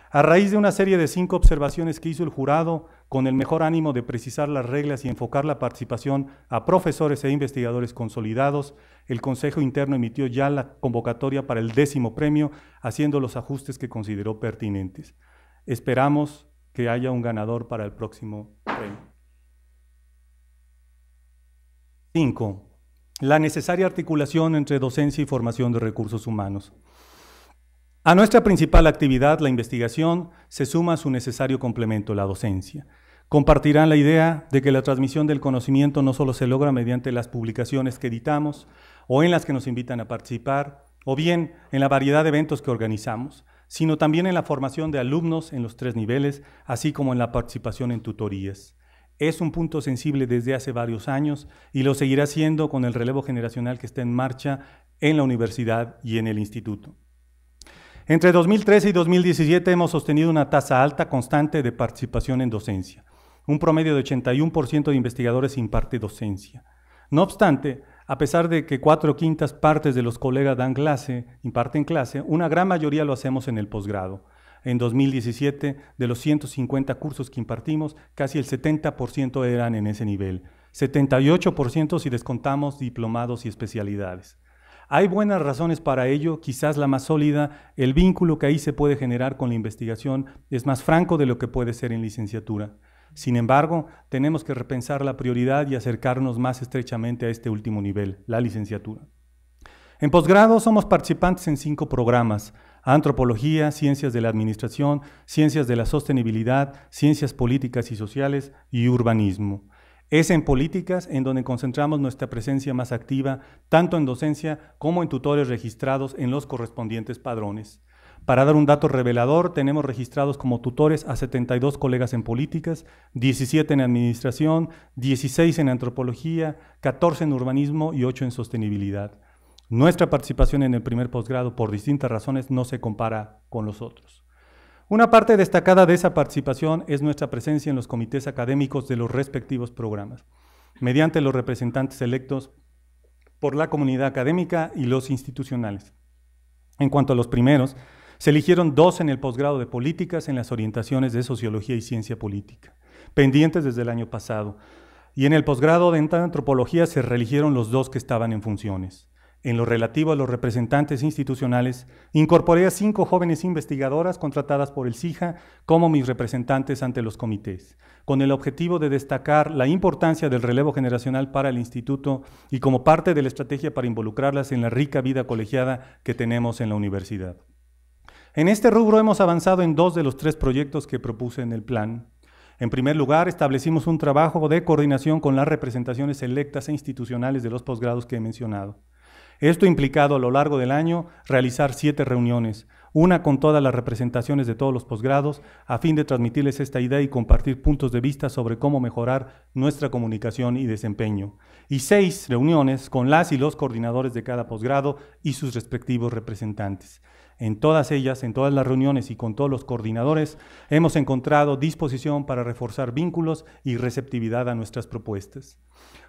A raíz de una serie de cinco observaciones que hizo el jurado, con el mejor ánimo de precisar las reglas y enfocar la participación a profesores e investigadores consolidados, el Consejo Interno emitió ya la convocatoria para el décimo premio, haciendo los ajustes que consideró pertinentes. Esperamos que haya un ganador para el próximo premio la necesaria articulación entre docencia y formación de recursos humanos. A nuestra principal actividad, la investigación, se suma su necesario complemento, la docencia. Compartirán la idea de que la transmisión del conocimiento no solo se logra mediante las publicaciones que editamos o en las que nos invitan a participar, o bien en la variedad de eventos que organizamos, sino también en la formación de alumnos en los tres niveles, así como en la participación en tutorías. Es un punto sensible desde hace varios años y lo seguirá siendo con el relevo generacional que está en marcha en la universidad y en el instituto. Entre 2013 y 2017 hemos sostenido una tasa alta constante de participación en docencia. Un promedio de 81% de investigadores imparte docencia. No obstante, a pesar de que cuatro quintas partes de los colegas dan clase, imparten clase, una gran mayoría lo hacemos en el posgrado en 2017, de los 150 cursos que impartimos, casi el 70% eran en ese nivel. 78% si descontamos diplomados y especialidades. Hay buenas razones para ello, quizás la más sólida, el vínculo que ahí se puede generar con la investigación es más franco de lo que puede ser en licenciatura. Sin embargo, tenemos que repensar la prioridad y acercarnos más estrechamente a este último nivel, la licenciatura. En posgrado somos participantes en cinco programas, antropología, ciencias de la administración, ciencias de la sostenibilidad, ciencias políticas y sociales y urbanismo. Es en políticas en donde concentramos nuestra presencia más activa, tanto en docencia como en tutores registrados en los correspondientes padrones. Para dar un dato revelador, tenemos registrados como tutores a 72 colegas en políticas, 17 en administración, 16 en antropología, 14 en urbanismo y 8 en sostenibilidad. Nuestra participación en el primer posgrado, por distintas razones, no se compara con los otros. Una parte destacada de esa participación es nuestra presencia en los comités académicos de los respectivos programas, mediante los representantes electos por la comunidad académica y los institucionales. En cuanto a los primeros, se eligieron dos en el posgrado de políticas en las orientaciones de sociología y ciencia política, pendientes desde el año pasado, y en el posgrado de antropología se reeligieron los dos que estaban en funciones. En lo relativo a los representantes institucionales, incorporé a cinco jóvenes investigadoras contratadas por el CIJA como mis representantes ante los comités, con el objetivo de destacar la importancia del relevo generacional para el instituto y como parte de la estrategia para involucrarlas en la rica vida colegiada que tenemos en la universidad. En este rubro hemos avanzado en dos de los tres proyectos que propuse en el plan, en primer lugar, establecimos un trabajo de coordinación con las representaciones electas e institucionales de los posgrados que he mencionado. Esto ha implicado a lo largo del año realizar siete reuniones, una con todas las representaciones de todos los posgrados, a fin de transmitirles esta idea y compartir puntos de vista sobre cómo mejorar nuestra comunicación y desempeño, y seis reuniones con las y los coordinadores de cada posgrado y sus respectivos representantes. En todas ellas, en todas las reuniones y con todos los coordinadores, hemos encontrado disposición para reforzar vínculos y receptividad a nuestras propuestas.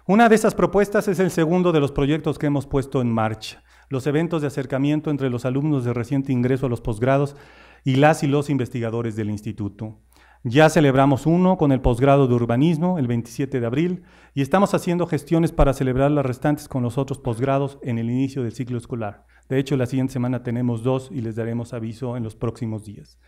Una de esas propuestas es el segundo de los proyectos que hemos puesto en marcha, los eventos de acercamiento entre los alumnos de reciente ingreso a los posgrados y las y los investigadores del instituto. Ya celebramos uno con el posgrado de urbanismo el 27 de abril y estamos haciendo gestiones para celebrar las restantes con los otros posgrados en el inicio del ciclo escolar. De hecho, la siguiente semana tenemos dos y les daremos aviso en los próximos días.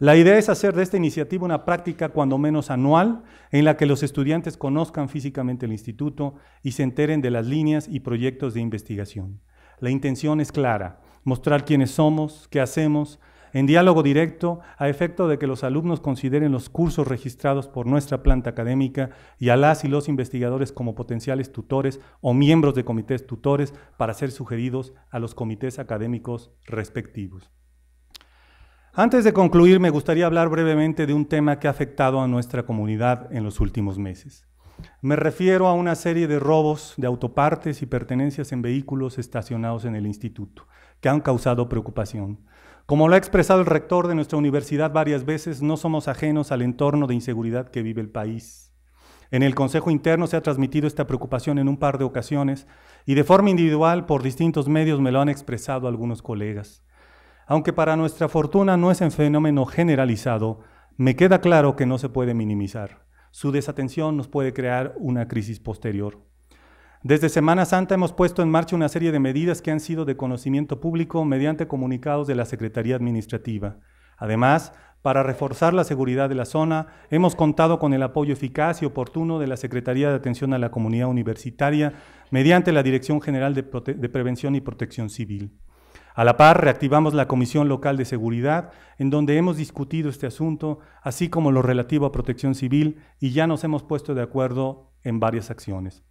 La idea es hacer de esta iniciativa una práctica cuando menos anual en la que los estudiantes conozcan físicamente el instituto y se enteren de las líneas y proyectos de investigación. La intención es clara, mostrar quiénes somos, qué hacemos, en diálogo directo a efecto de que los alumnos consideren los cursos registrados por nuestra planta académica y a las y los investigadores como potenciales tutores o miembros de comités tutores para ser sugeridos a los comités académicos respectivos. Antes de concluir, me gustaría hablar brevemente de un tema que ha afectado a nuestra comunidad en los últimos meses. Me refiero a una serie de robos de autopartes y pertenencias en vehículos estacionados en el instituto, que han causado preocupación. Como lo ha expresado el rector de nuestra universidad varias veces, no somos ajenos al entorno de inseguridad que vive el país. En el Consejo Interno se ha transmitido esta preocupación en un par de ocasiones y de forma individual por distintos medios me lo han expresado algunos colegas. Aunque para nuestra fortuna no es un fenómeno generalizado, me queda claro que no se puede minimizar. Su desatención nos puede crear una crisis posterior. Desde Semana Santa hemos puesto en marcha una serie de medidas que han sido de conocimiento público mediante comunicados de la Secretaría Administrativa. Además, para reforzar la seguridad de la zona, hemos contado con el apoyo eficaz y oportuno de la Secretaría de Atención a la Comunidad Universitaria mediante la Dirección General de, Prevención y Protección Civil. A la par, reactivamos la Comisión Local de Seguridad, en donde hemos discutido este asunto, así como lo relativo a protección civil, y ya nos hemos puesto de acuerdo en varias acciones.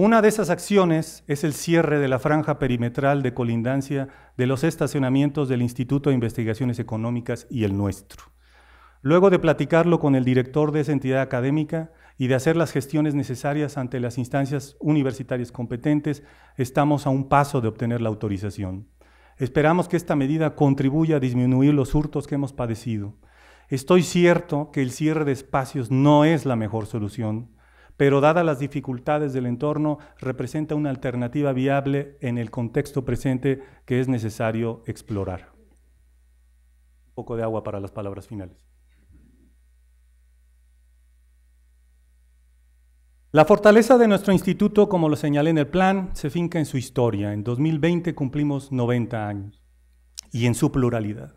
Una de esas acciones es el cierre de la franja perimetral de colindancia de los estacionamientos del Instituto de Investigaciones Económicas y el nuestro. Luego de platicarlo con el director de esa entidad académica y de hacer las gestiones necesarias ante las instancias universitarias competentes, estamos a un paso de obtener la autorización. Esperamos que esta medida contribuya a disminuir los hurtos que hemos padecido. Estoy cierto que el cierre de espacios no es la mejor solución, pero dadas las dificultades del entorno, representa una alternativa viable en el contexto presente que es necesario explorar. Un poco de agua para las palabras finales. La fortaleza de nuestro instituto, como lo señalé en el plan, se finca en su historia. En 2020 cumplimos 90 años y en su pluralidad.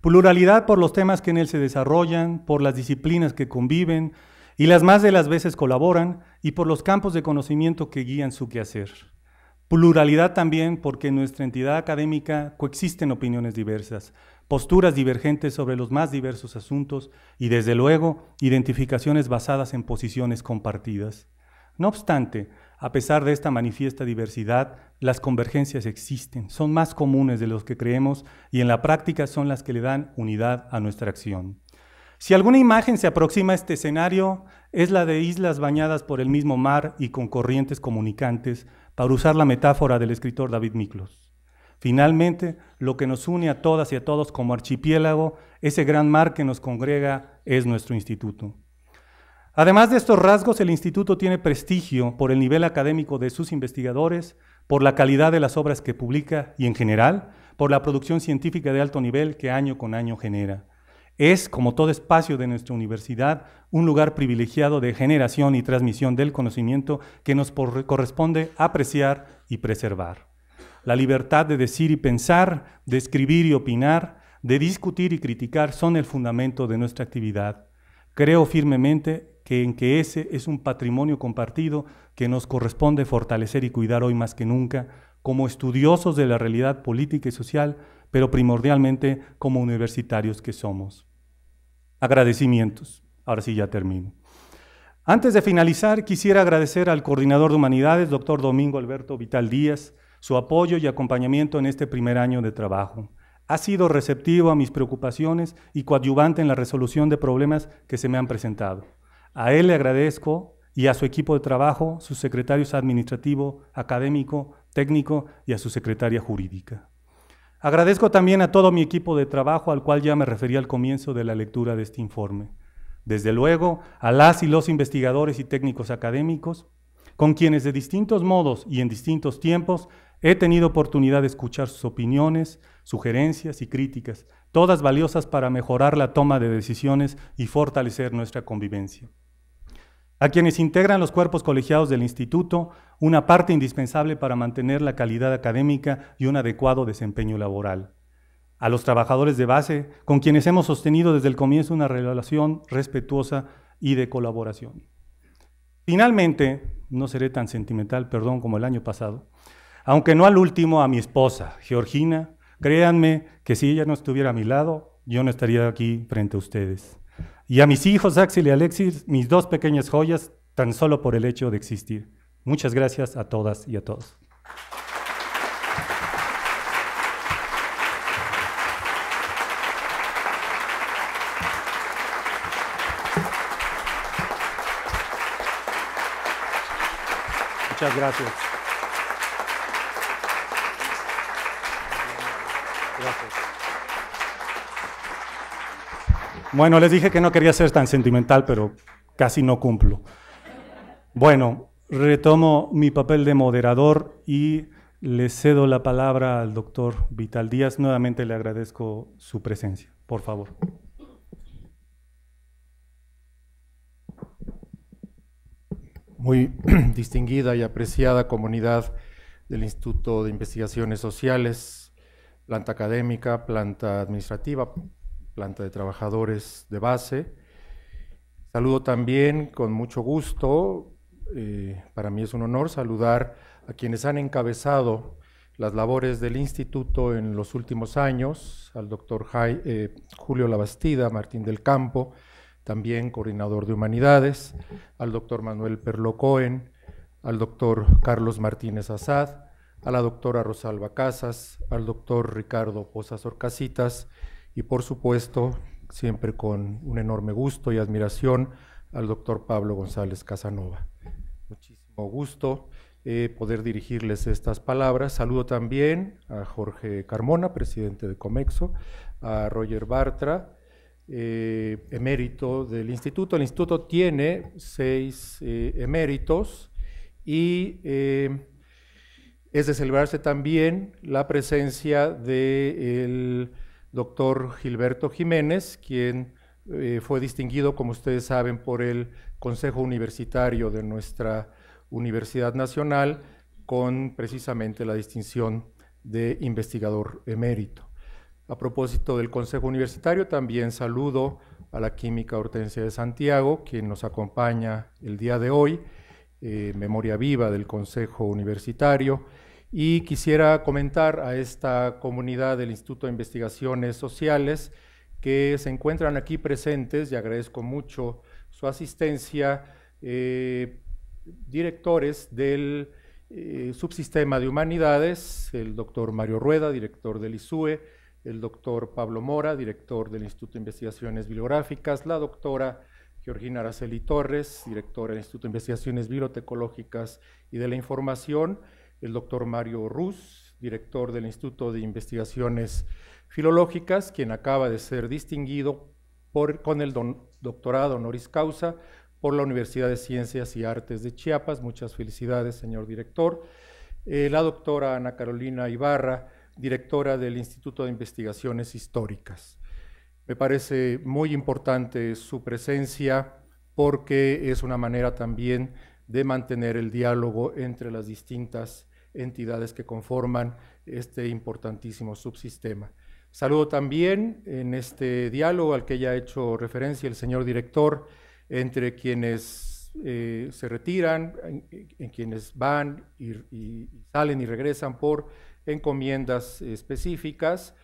Pluralidad por los temas que en él se desarrollan, por las disciplinas que conviven, y las más de las veces colaboran y por los campos de conocimiento que guían su quehacer. Pluralidad también porque en nuestra entidad académica coexisten opiniones diversas, posturas divergentes sobre los más diversos asuntos y desde luego identificaciones basadas en posiciones compartidas. No obstante, a pesar de esta manifiesta diversidad, las convergencias existen, son más comunes de los que creemos y en la práctica son las que le dan unidad a nuestra acción. Si alguna imagen se aproxima a este escenario, es la de islas bañadas por el mismo mar y con corrientes comunicantes, para usar la metáfora del escritor David Miklos. Finalmente, lo que nos une a todas y a todos como archipiélago, ese gran mar que nos congrega, es nuestro instituto. Además de estos rasgos, el instituto tiene prestigio por el nivel académico de sus investigadores, por la calidad de las obras que publica y, en general, por la producción científica de alto nivel que año con año genera. Es, como todo espacio de nuestra universidad, un lugar privilegiado de generación y transmisión del conocimiento que nos corresponde apreciar y preservar. La libertad de decir y pensar, de escribir y opinar, de discutir y criticar son el fundamento de nuestra actividad. Creo firmemente que en que ese es un patrimonio compartido que nos corresponde fortalecer y cuidar hoy más que nunca como estudiosos de la realidad política y social, pero primordialmente como universitarios que somos. Agradecimientos. Ahora sí ya termino. Antes de finalizar, quisiera agradecer al coordinador de humanidades, doctor Domingo Alberto Vital Díaz, su apoyo y acompañamiento en este primer año de trabajo. Ha sido receptivo a mis preocupaciones y coadyuvante en la resolución de problemas que se me han presentado. A él le agradezco y a su equipo de trabajo, sus secretarios administrativo, académico, técnico y a su secretaria jurídica. Agradezco también a todo mi equipo de trabajo al cual ya me referí al comienzo de la lectura de este informe. Desde luego, a las y los investigadores y técnicos académicos, con quienes de distintos modos y en distintos tiempos he tenido oportunidad de escuchar sus opiniones, sugerencias y críticas, todas valiosas para mejorar la toma de decisiones y fortalecer nuestra convivencia. A quienes integran los cuerpos colegiados del instituto, una parte indispensable para mantener la calidad académica y un adecuado desempeño laboral. A los trabajadores de base, con quienes hemos sostenido desde el comienzo una relación respetuosa y de colaboración. Finalmente, no seré tan sentimental, perdón, como el año pasado, aunque no al último a mi esposa, Georgina, créanme que si ella no estuviera a mi lado, yo no estaría aquí frente a ustedes. Y a mis hijos, Axel y Alexis, mis dos pequeñas joyas, tan solo por el hecho de existir. Muchas gracias a todas y a todos. Muchas gracias. Gracias. Bueno, les dije que no quería ser tan sentimental, pero casi no cumplo. Bueno, Retomo mi papel de moderador y le cedo la palabra al doctor Vital Díaz. Nuevamente le agradezco su presencia. Por favor. Muy <clears throat> distinguida y apreciada comunidad del Instituto de Investigaciones Sociales, planta académica, planta administrativa, planta de trabajadores de base. Saludo también con mucho gusto eh, para mí es un honor saludar a quienes han encabezado las labores del instituto en los últimos años, al doctor eh, Julio Labastida, Martín del Campo, también coordinador de humanidades, al doctor Manuel Perlo Cohen, al doctor Carlos Martínez Azad, a la doctora Rosalba Casas, al doctor Ricardo Posas Orcasitas y por supuesto, siempre con un enorme gusto y admiración, al doctor Pablo González Casanova gusto eh, poder dirigirles estas palabras. Saludo también a Jorge Carmona, presidente de Comexo, a Roger Bartra, eh, emérito del instituto. El instituto tiene seis eh, eméritos y es de celebrarse también la presencia del doctor Gilberto Jiménez, quien fue distinguido, como ustedes saben, por el Consejo Universitario de nuestra Universidad Nacional con precisamente la distinción de investigador emérito. A propósito del Consejo Universitario, también saludo a la química Hortensia de Santiago, quien nos acompaña el día de hoy, eh, memoria viva del Consejo Universitario. Y quisiera comentar a esta comunidad del Instituto de Investigaciones Sociales que se encuentran aquí presentes y agradezco mucho su asistencia. Eh, directores del eh, subsistema de humanidades, el doctor Mario Rueda, director del ISUE, el doctor Pablo Mora, director del Instituto de Investigaciones Bibliográficas, la doctora Georgina Araceli Torres, directora del Instituto de Investigaciones Bibliotecológicas y de la Información, el doctor Mario Ruz, director del Instituto de Investigaciones Filológicas, quien acaba de ser distinguido con el doctorado honoris causa por la Universidad de Ciencias y Artes de Chiapas. Muchas felicidades, señor director. Eh, la doctora Ana Carolina Ibarra, directora del Instituto de Investigaciones Históricas. Me parece muy importante su presencia porque es una manera también de mantener el diálogo entre las distintas entidades que conforman este importantísimo subsistema. Saludo también en este diálogo al que ya ha hecho referencia el señor director entre quienes eh, se retiran, en, quienes van y, salen y regresan por encomiendas específicas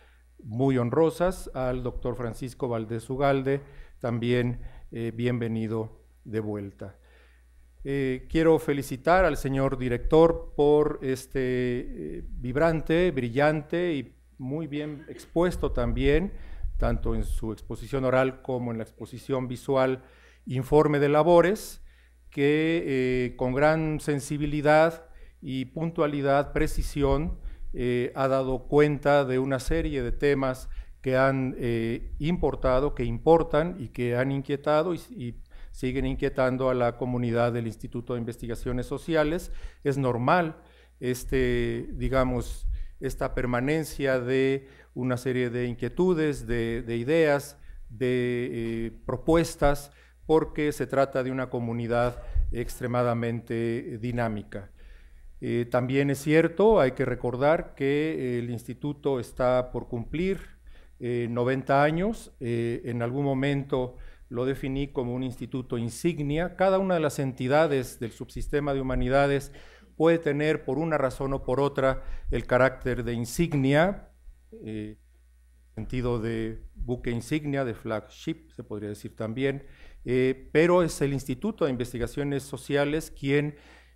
muy honrosas al doctor Francisco Valdés Ugalde, también eh, bienvenido de vuelta. Eh, quiero felicitar al señor director por este vibrante, brillante y muy bien expuesto también, tanto en su exposición oral como en la exposición visual informe de labores que eh, con gran sensibilidad y puntualidad, precisión, eh, ha dado cuenta de una serie de temas que han eh, importado, que importan y que han inquietado y, siguen inquietando a la comunidad del Instituto de Investigaciones Sociales. Es normal este, digamos, esta permanencia de una serie de inquietudes, de, ideas, de propuestas porque se trata de una comunidad extremadamente eh, dinámica. Eh, también es cierto, hay que recordar que eh, el instituto está por cumplir 90 años. en algún momento lo definí como un instituto insignia. Cada una de las entidades del subsistema de humanidades puede tener, por una razón o por otra, el carácter de insignia, en sentido de buque insignia, de flagship, se podría decir también. Eh, pero es el Instituto de Investigaciones Sociales quien,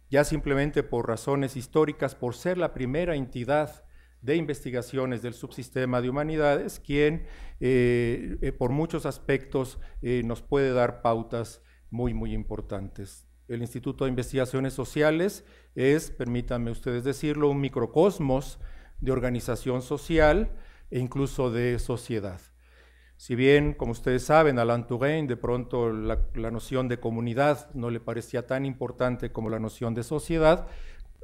ya simplemente por razones históricas, por ser la primera entidad de investigaciones del subsistema de humanidades, quien eh, eh, por muchos aspectos nos puede dar pautas muy, muy importantes. El Instituto de Investigaciones Sociales es, permítanme ustedes decirlo, un microcosmos de organización social e incluso de sociedad. Si bien, como ustedes saben, a Touraine de pronto la, noción de comunidad no le parecía tan importante como la noción de sociedad,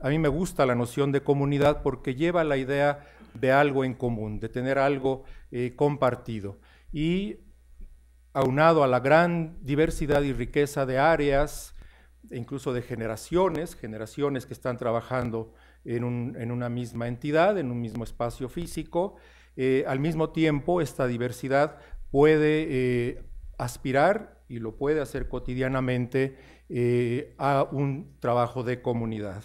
a mí me gusta la noción de comunidad porque lleva la idea de algo en común, de tener algo eh, compartido. Y aunado a la gran diversidad y riqueza de áreas, e incluso de generaciones, generaciones que están trabajando en una misma entidad, en un mismo espacio físico, eh, al mismo tiempo esta diversidad puede eh, aspirar y lo puede hacer cotidianamente eh, a un trabajo de comunidad.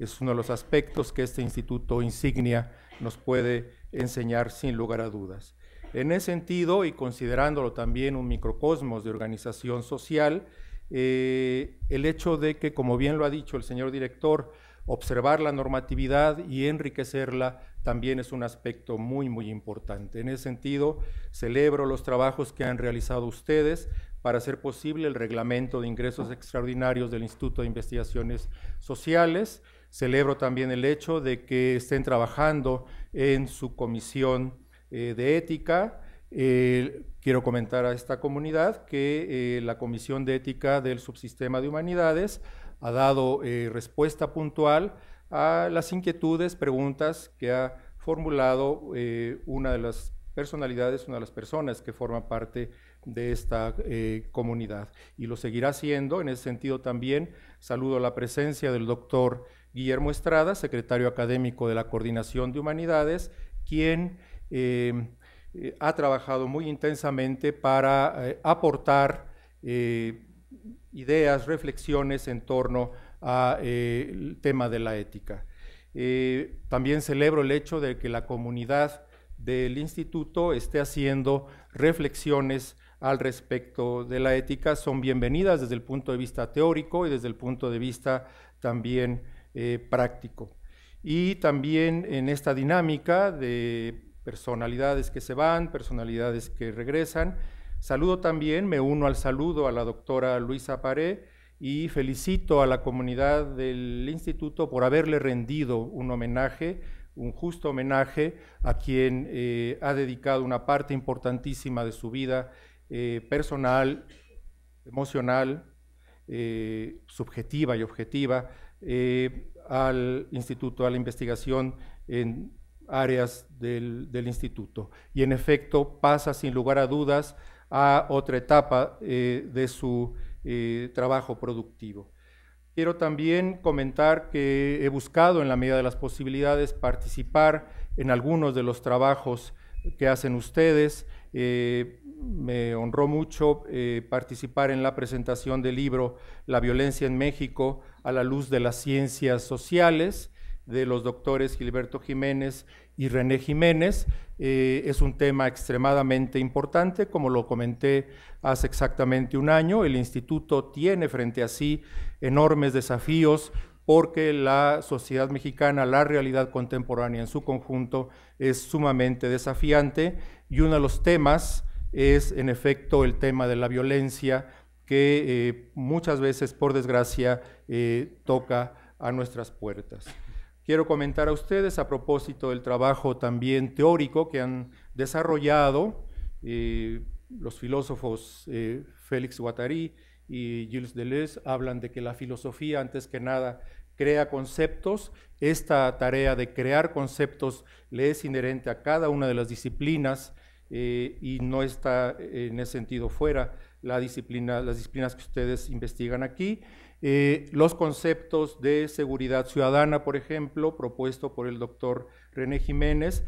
Es uno de los aspectos que este instituto insignia nos puede enseñar sin lugar a dudas. En ese sentido, y considerándolo también un microcosmos de organización social, el hecho de que, como bien lo ha dicho el señor director, observar la normatividad y enriquecerla también es un aspecto muy, muy importante. En ese sentido, celebro los trabajos que han realizado ustedes para hacer posible el reglamento de ingresos extraordinarios del Instituto de Investigaciones Sociales. Celebro también el hecho de que estén trabajando en su comisión eh, de ética. Eh, quiero comentar a esta comunidad que eh, la Comisión de Ética del Subsistema de Humanidades ha dado eh, respuesta puntual a las inquietudes, preguntas que ha formulado eh, una de las personalidades, una de las personas que forman parte de esta eh, comunidad. Y lo seguirá haciendo. En ese sentido también saludo la presencia del doctor Guillermo Estrada, secretario académico de la Coordinación de Humanidades, quien ha trabajado muy intensamente para aportar ideas, reflexiones en torno al eh, tema de la ética. Eh, también celebro el hecho de que la comunidad del instituto esté haciendo reflexiones al respecto de la ética. Son bienvenidas desde el punto de vista teórico y desde el punto de vista también eh, práctico. Y también en esta dinámica de personalidades que se van, personalidades que regresan, Saludo también, me uno al saludo a la doctora Luisa Paré y felicito a la comunidad del instituto por haberle rendido un homenaje, un justo homenaje a quien eh, ha dedicado una parte importantísima de su vida eh, personal, emocional, eh, subjetiva y objetiva al instituto, a la investigación en áreas del instituto. Y en efecto pasa sin lugar a dudas a otra etapa eh, de su eh, trabajo productivo. Quiero también comentar que he buscado en la medida de las posibilidades participar en algunos de los trabajos que hacen ustedes. Eh, me honró mucho participar en la presentación del libro La violencia en México a la luz de las ciencias sociales, de los doctores Gilberto Jiménez y René Jiménez. Eh, es un tema extremadamente importante, como lo comenté hace exactamente un año. El instituto tiene frente a sí enormes desafíos porque la sociedad mexicana, la realidad contemporánea en su conjunto es sumamente desafiante y uno de los temas es en efecto el tema de la violencia que eh, muchas veces, por desgracia, eh, toca a nuestras puertas quiero comentar a ustedes a propósito del trabajo también teórico que han desarrollado eh, los filósofos eh, Félix Guattari y Gilles Deleuze hablan de que la filosofía antes que nada crea conceptos. Esta tarea de crear conceptos le es inherente a cada una de las disciplinas eh, y no está en ese sentido fuera las disciplinas que ustedes investigan aquí. Eh, los conceptos de seguridad ciudadana, por ejemplo, propuesto por el doctor René Jiménez.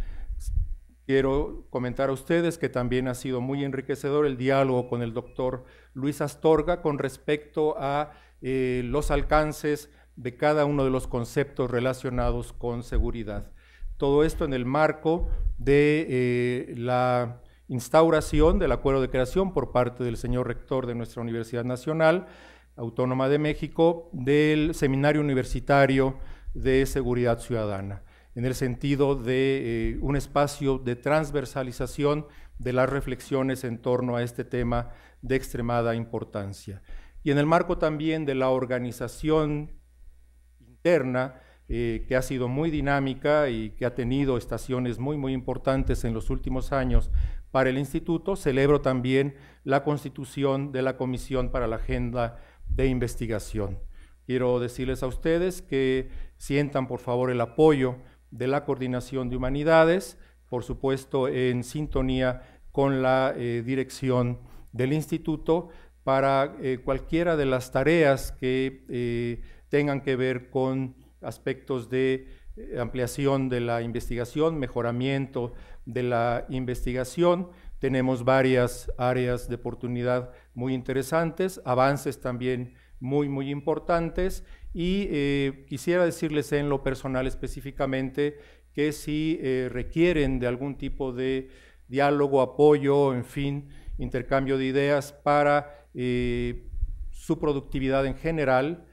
Quiero comentar a ustedes que también ha sido muy enriquecedor el diálogo con el doctor Luis Astorga con respecto a eh, los alcances de cada uno de los conceptos relacionados con seguridad. Todo esto en el marco de eh, la instauración del acuerdo de creación por parte del señor rector de nuestra Universidad Nacional, Autónoma de México del Seminario Universitario de Seguridad Ciudadana, en el sentido de eh, un espacio de transversalización de las reflexiones en torno a este tema de extremada importancia. Y en el marco también de la organización interna, eh, que ha sido muy dinámica y que ha tenido estaciones muy, muy importantes en los últimos años para el Instituto, celebro también la constitución de la Comisión para la Agenda de investigación. Quiero decirles a ustedes que sientan por favor el apoyo de la Coordinación de Humanidades, por supuesto en sintonía con la eh, dirección del instituto para eh, cualquiera de las tareas que eh, tengan que ver con aspectos de ampliación de la investigación, mejoramiento de la investigación tenemos varias áreas de oportunidad muy interesantes, avances también muy, muy importantes y eh, quisiera decirles en lo personal específicamente que si eh, requieren de algún tipo de diálogo, apoyo, en fin, intercambio de ideas para eh, su productividad en general,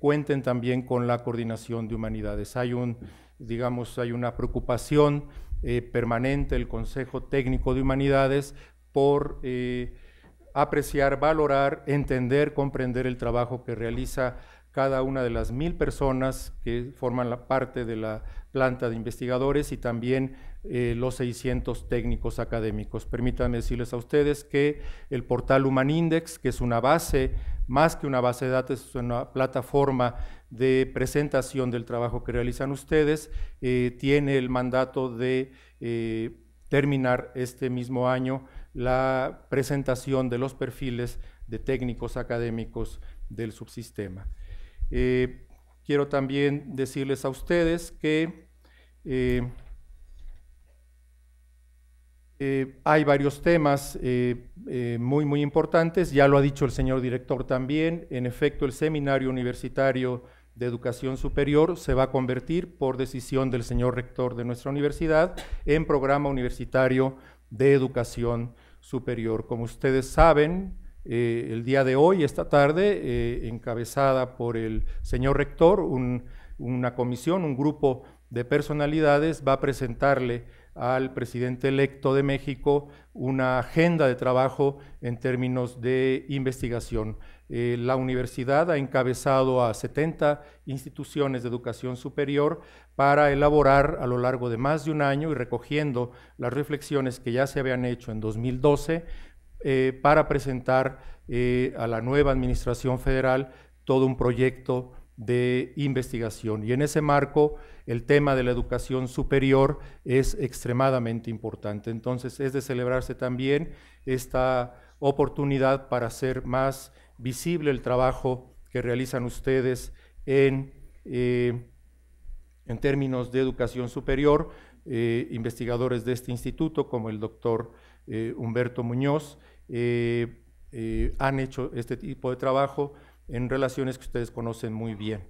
cuenten también con la coordinación de humanidades. Hay un, digamos, hay una preocupación eh, permanente el Consejo Técnico de Humanidades por eh, apreciar, valorar, entender, comprender el trabajo que realiza cada una de las mil personas que forman la parte de la planta de investigadores y también eh, los 600 técnicos académicos. Permítanme decirles a ustedes que el portal Human Index, que es una base, más que una base de datos, es una plataforma de presentación del trabajo que realizan ustedes. Eh, tiene el mandato de eh, terminar este mismo año la presentación de los perfiles de técnicos académicos del subsistema. Eh, quiero también decirles a ustedes que hay varios temas muy, muy importantes, ya lo ha dicho el señor director también, en efecto el seminario universitario de Educación Superior se va a convertir, por decisión del señor rector de nuestra universidad, en programa universitario de Educación Superior. Como ustedes saben, eh, el día de hoy, esta tarde, eh, encabezada por el señor rector, una comisión, un grupo de personalidades va a presentarle al presidente electo de México una agenda de trabajo en términos de investigación. Eh, la universidad ha encabezado a 70 instituciones de educación superior para elaborar a lo largo de más de un año y recogiendo las reflexiones que ya se habían hecho en 2012 eh, para presentar eh, a la nueva administración federal todo un proyecto de investigación. Y en ese marco, el tema de la educación superior es extremadamente importante. Entonces, es de celebrarse también esta oportunidad para hacer más visible el trabajo que realizan ustedes en, eh, en términos de educación superior, eh, investigadores de este instituto, como el doctor eh, Humberto Muñoz, han hecho este tipo de trabajo en relaciones que ustedes conocen muy bien.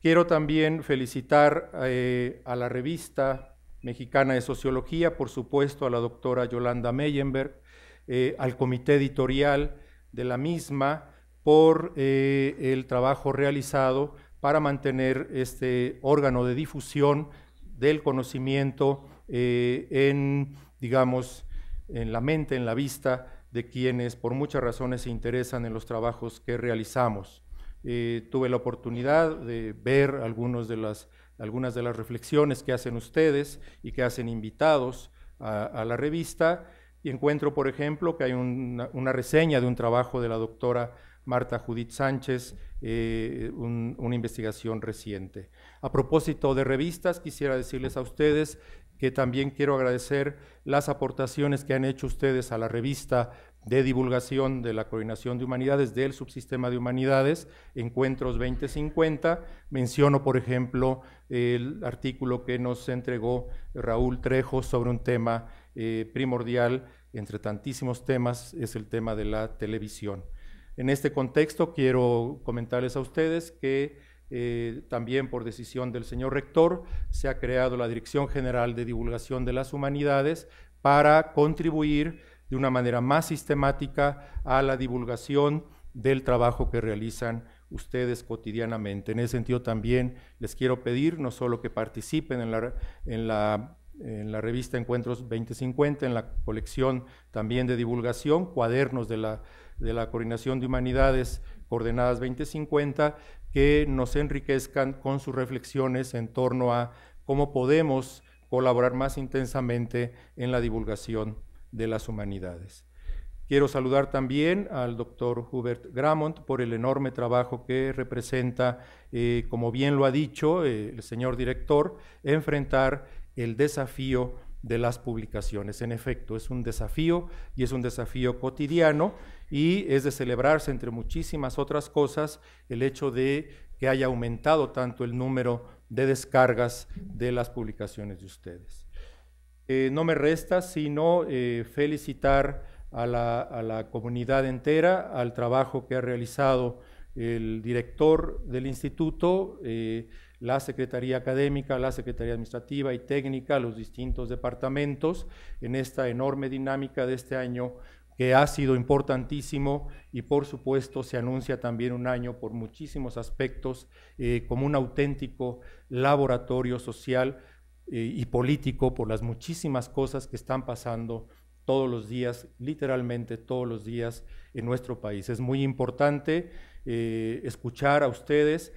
Quiero también felicitar eh, a la revista mexicana de sociología, por supuesto, a la doctora Yolanda Meyenberg, eh, al comité editorial de la misma, por eh, el trabajo realizado para mantener este órgano de difusión del conocimiento en, digamos, en la mente, en la vista de quienes por muchas razones se interesan en los trabajos que realizamos. Eh, tuve la oportunidad de ver de algunas de las reflexiones que hacen ustedes y que hacen invitados a, la revista y encuentro, por ejemplo, que hay una, reseña de un trabajo de la doctora Marta Judith Sánchez, eh, una investigación reciente. A propósito de revistas, quisiera decirles a ustedes que también quiero agradecer las aportaciones que han hecho ustedes a la revista de divulgación de la coordinación de humanidades del subsistema de humanidades, Encuentros 2050. Menciono, por ejemplo, el artículo que nos entregó Raúl Trejo sobre un tema eh, primordial, entre tantísimos temas, es el tema de la televisión. En este contexto, quiero comentarles a ustedes que eh, también por decisión del señor rector, se ha creado la Dirección General de Divulgación de las Humanidades para contribuir de una manera más sistemática a la divulgación del trabajo que realizan ustedes cotidianamente. En ese sentido también les quiero pedir no solo que participen en la, en en la revista Encuentros 2050, en la colección también de divulgación, cuadernos de la, de la Coordinación de Humanidades coordenadas 2050, que nos enriquezcan con sus reflexiones en torno a cómo podemos colaborar más intensamente en la divulgación de las humanidades. Quiero saludar también al doctor Hubert Gramont por el enorme trabajo que representa, eh, como bien lo ha dicho eh, el señor director, enfrentar el desafío de las publicaciones. En efecto, es un desafío y es un desafío cotidiano y es de celebrarse, entre muchísimas otras cosas, el hecho de que haya aumentado tanto el número de descargas de las publicaciones de ustedes. Eh, no me resta sino eh, felicitar a la, comunidad entera, al trabajo que ha realizado el director del instituto, eh, la Secretaría Académica, la Secretaría Administrativa y Técnica, los distintos departamentos, en esta enorme dinámica de este año que ha sido importantísimo y por supuesto se anuncia también un año por muchísimos aspectos eh, como un auténtico laboratorio social eh, y político por las muchísimas cosas que están pasando todos los días, literalmente todos los días en nuestro país. Es muy importante eh, escuchar a ustedes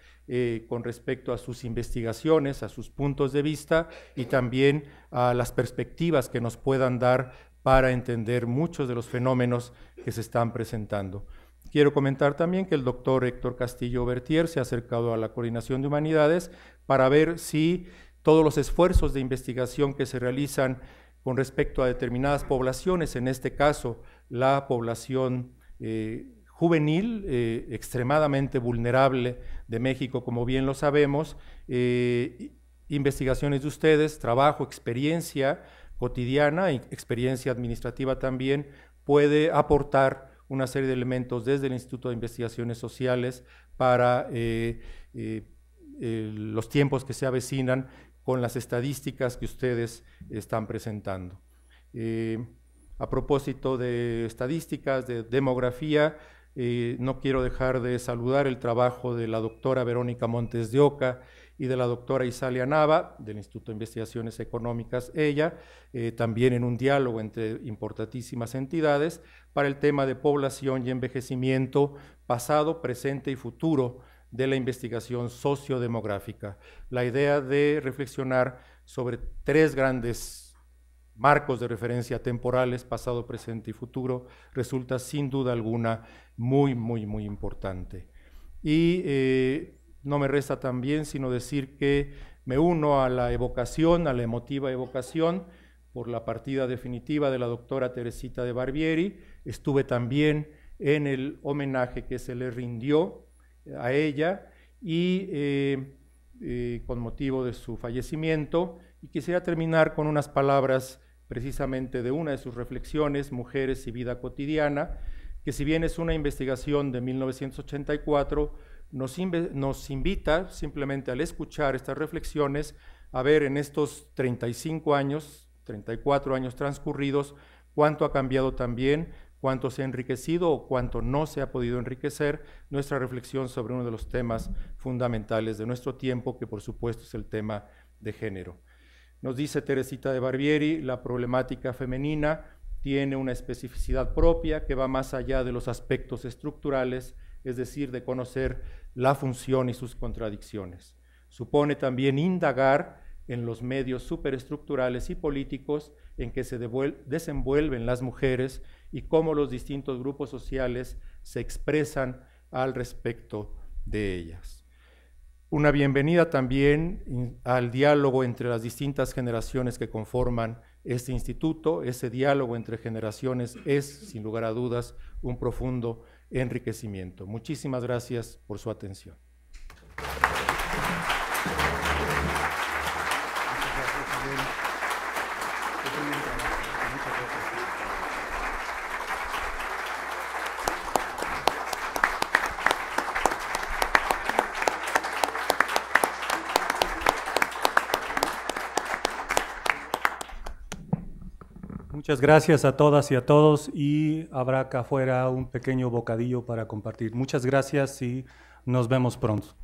con respecto a sus investigaciones, a sus puntos de vista y también a las perspectivas que nos puedan dar para entender muchos de los fenómenos que se están presentando. Quiero comentar también que el doctor Héctor Castillo Bertier se ha acercado a la Coordinación de Humanidades para ver si todos los esfuerzos de investigación que se realizan con respecto a determinadas poblaciones, en este caso la población eh, juvenil eh, extremadamente vulnerable de México, como bien lo sabemos, eh, investigaciones de ustedes, trabajo, experiencia, cotidiana y experiencia administrativa también puede aportar una serie de elementos desde el Instituto de Investigaciones Sociales para eh, eh, eh, los tiempos que se avecinan con las estadísticas que ustedes están presentando. a propósito de estadísticas, de demografía, no quiero dejar de saludar el trabajo de la doctora Verónica Montes de Oca, y de la doctora Isalia Nava, del Instituto de Investigaciones Económicas, ella, eh, también en un diálogo entre importantísimas entidades para el tema de población y envejecimiento pasado, presente y futuro de la investigación sociodemográfica. La idea de reflexionar sobre tres grandes marcos de referencia temporales, pasado, presente y futuro, resulta sin duda alguna muy, muy, muy importante. Y eh, no me resta también sino decir que me uno a la evocación, a la emotiva evocación por la partida definitiva de la doctora Teresita de Barbieri. Estuve también en el homenaje que se le rindió a ella y eh, eh, con motivo de su fallecimiento. Y quisiera terminar con unas palabras precisamente de una de sus reflexiones, Mujeres y Vida Cotidiana, que si bien es una investigación de 1984, nos, invita simplemente al escuchar estas reflexiones a ver en estos 35 años, 34 años transcurridos, cuánto ha cambiado también, cuánto se ha enriquecido o cuánto no se ha podido enriquecer nuestra reflexión sobre uno de los temas fundamentales de nuestro tiempo, que por supuesto es el tema de género. Nos dice Teresita de Barbieri, la problemática femenina tiene una especificidad propia que va más allá de los aspectos estructurales, es decir, de conocer la función y sus contradicciones. Supone también indagar en los medios superestructurales y políticos en que se desenvuelven las mujeres y cómo los distintos grupos sociales se expresan al respecto de ellas. Una bienvenida también al diálogo entre las distintas generaciones que conforman este instituto. Ese diálogo entre generaciones es, sin lugar a dudas, un profundo enriquecimiento. Muchísimas gracias por su atención. Muchas gracias a todas y a todos y habrá acá afuera un pequeño bocadillo para compartir. Muchas gracias y nos vemos pronto.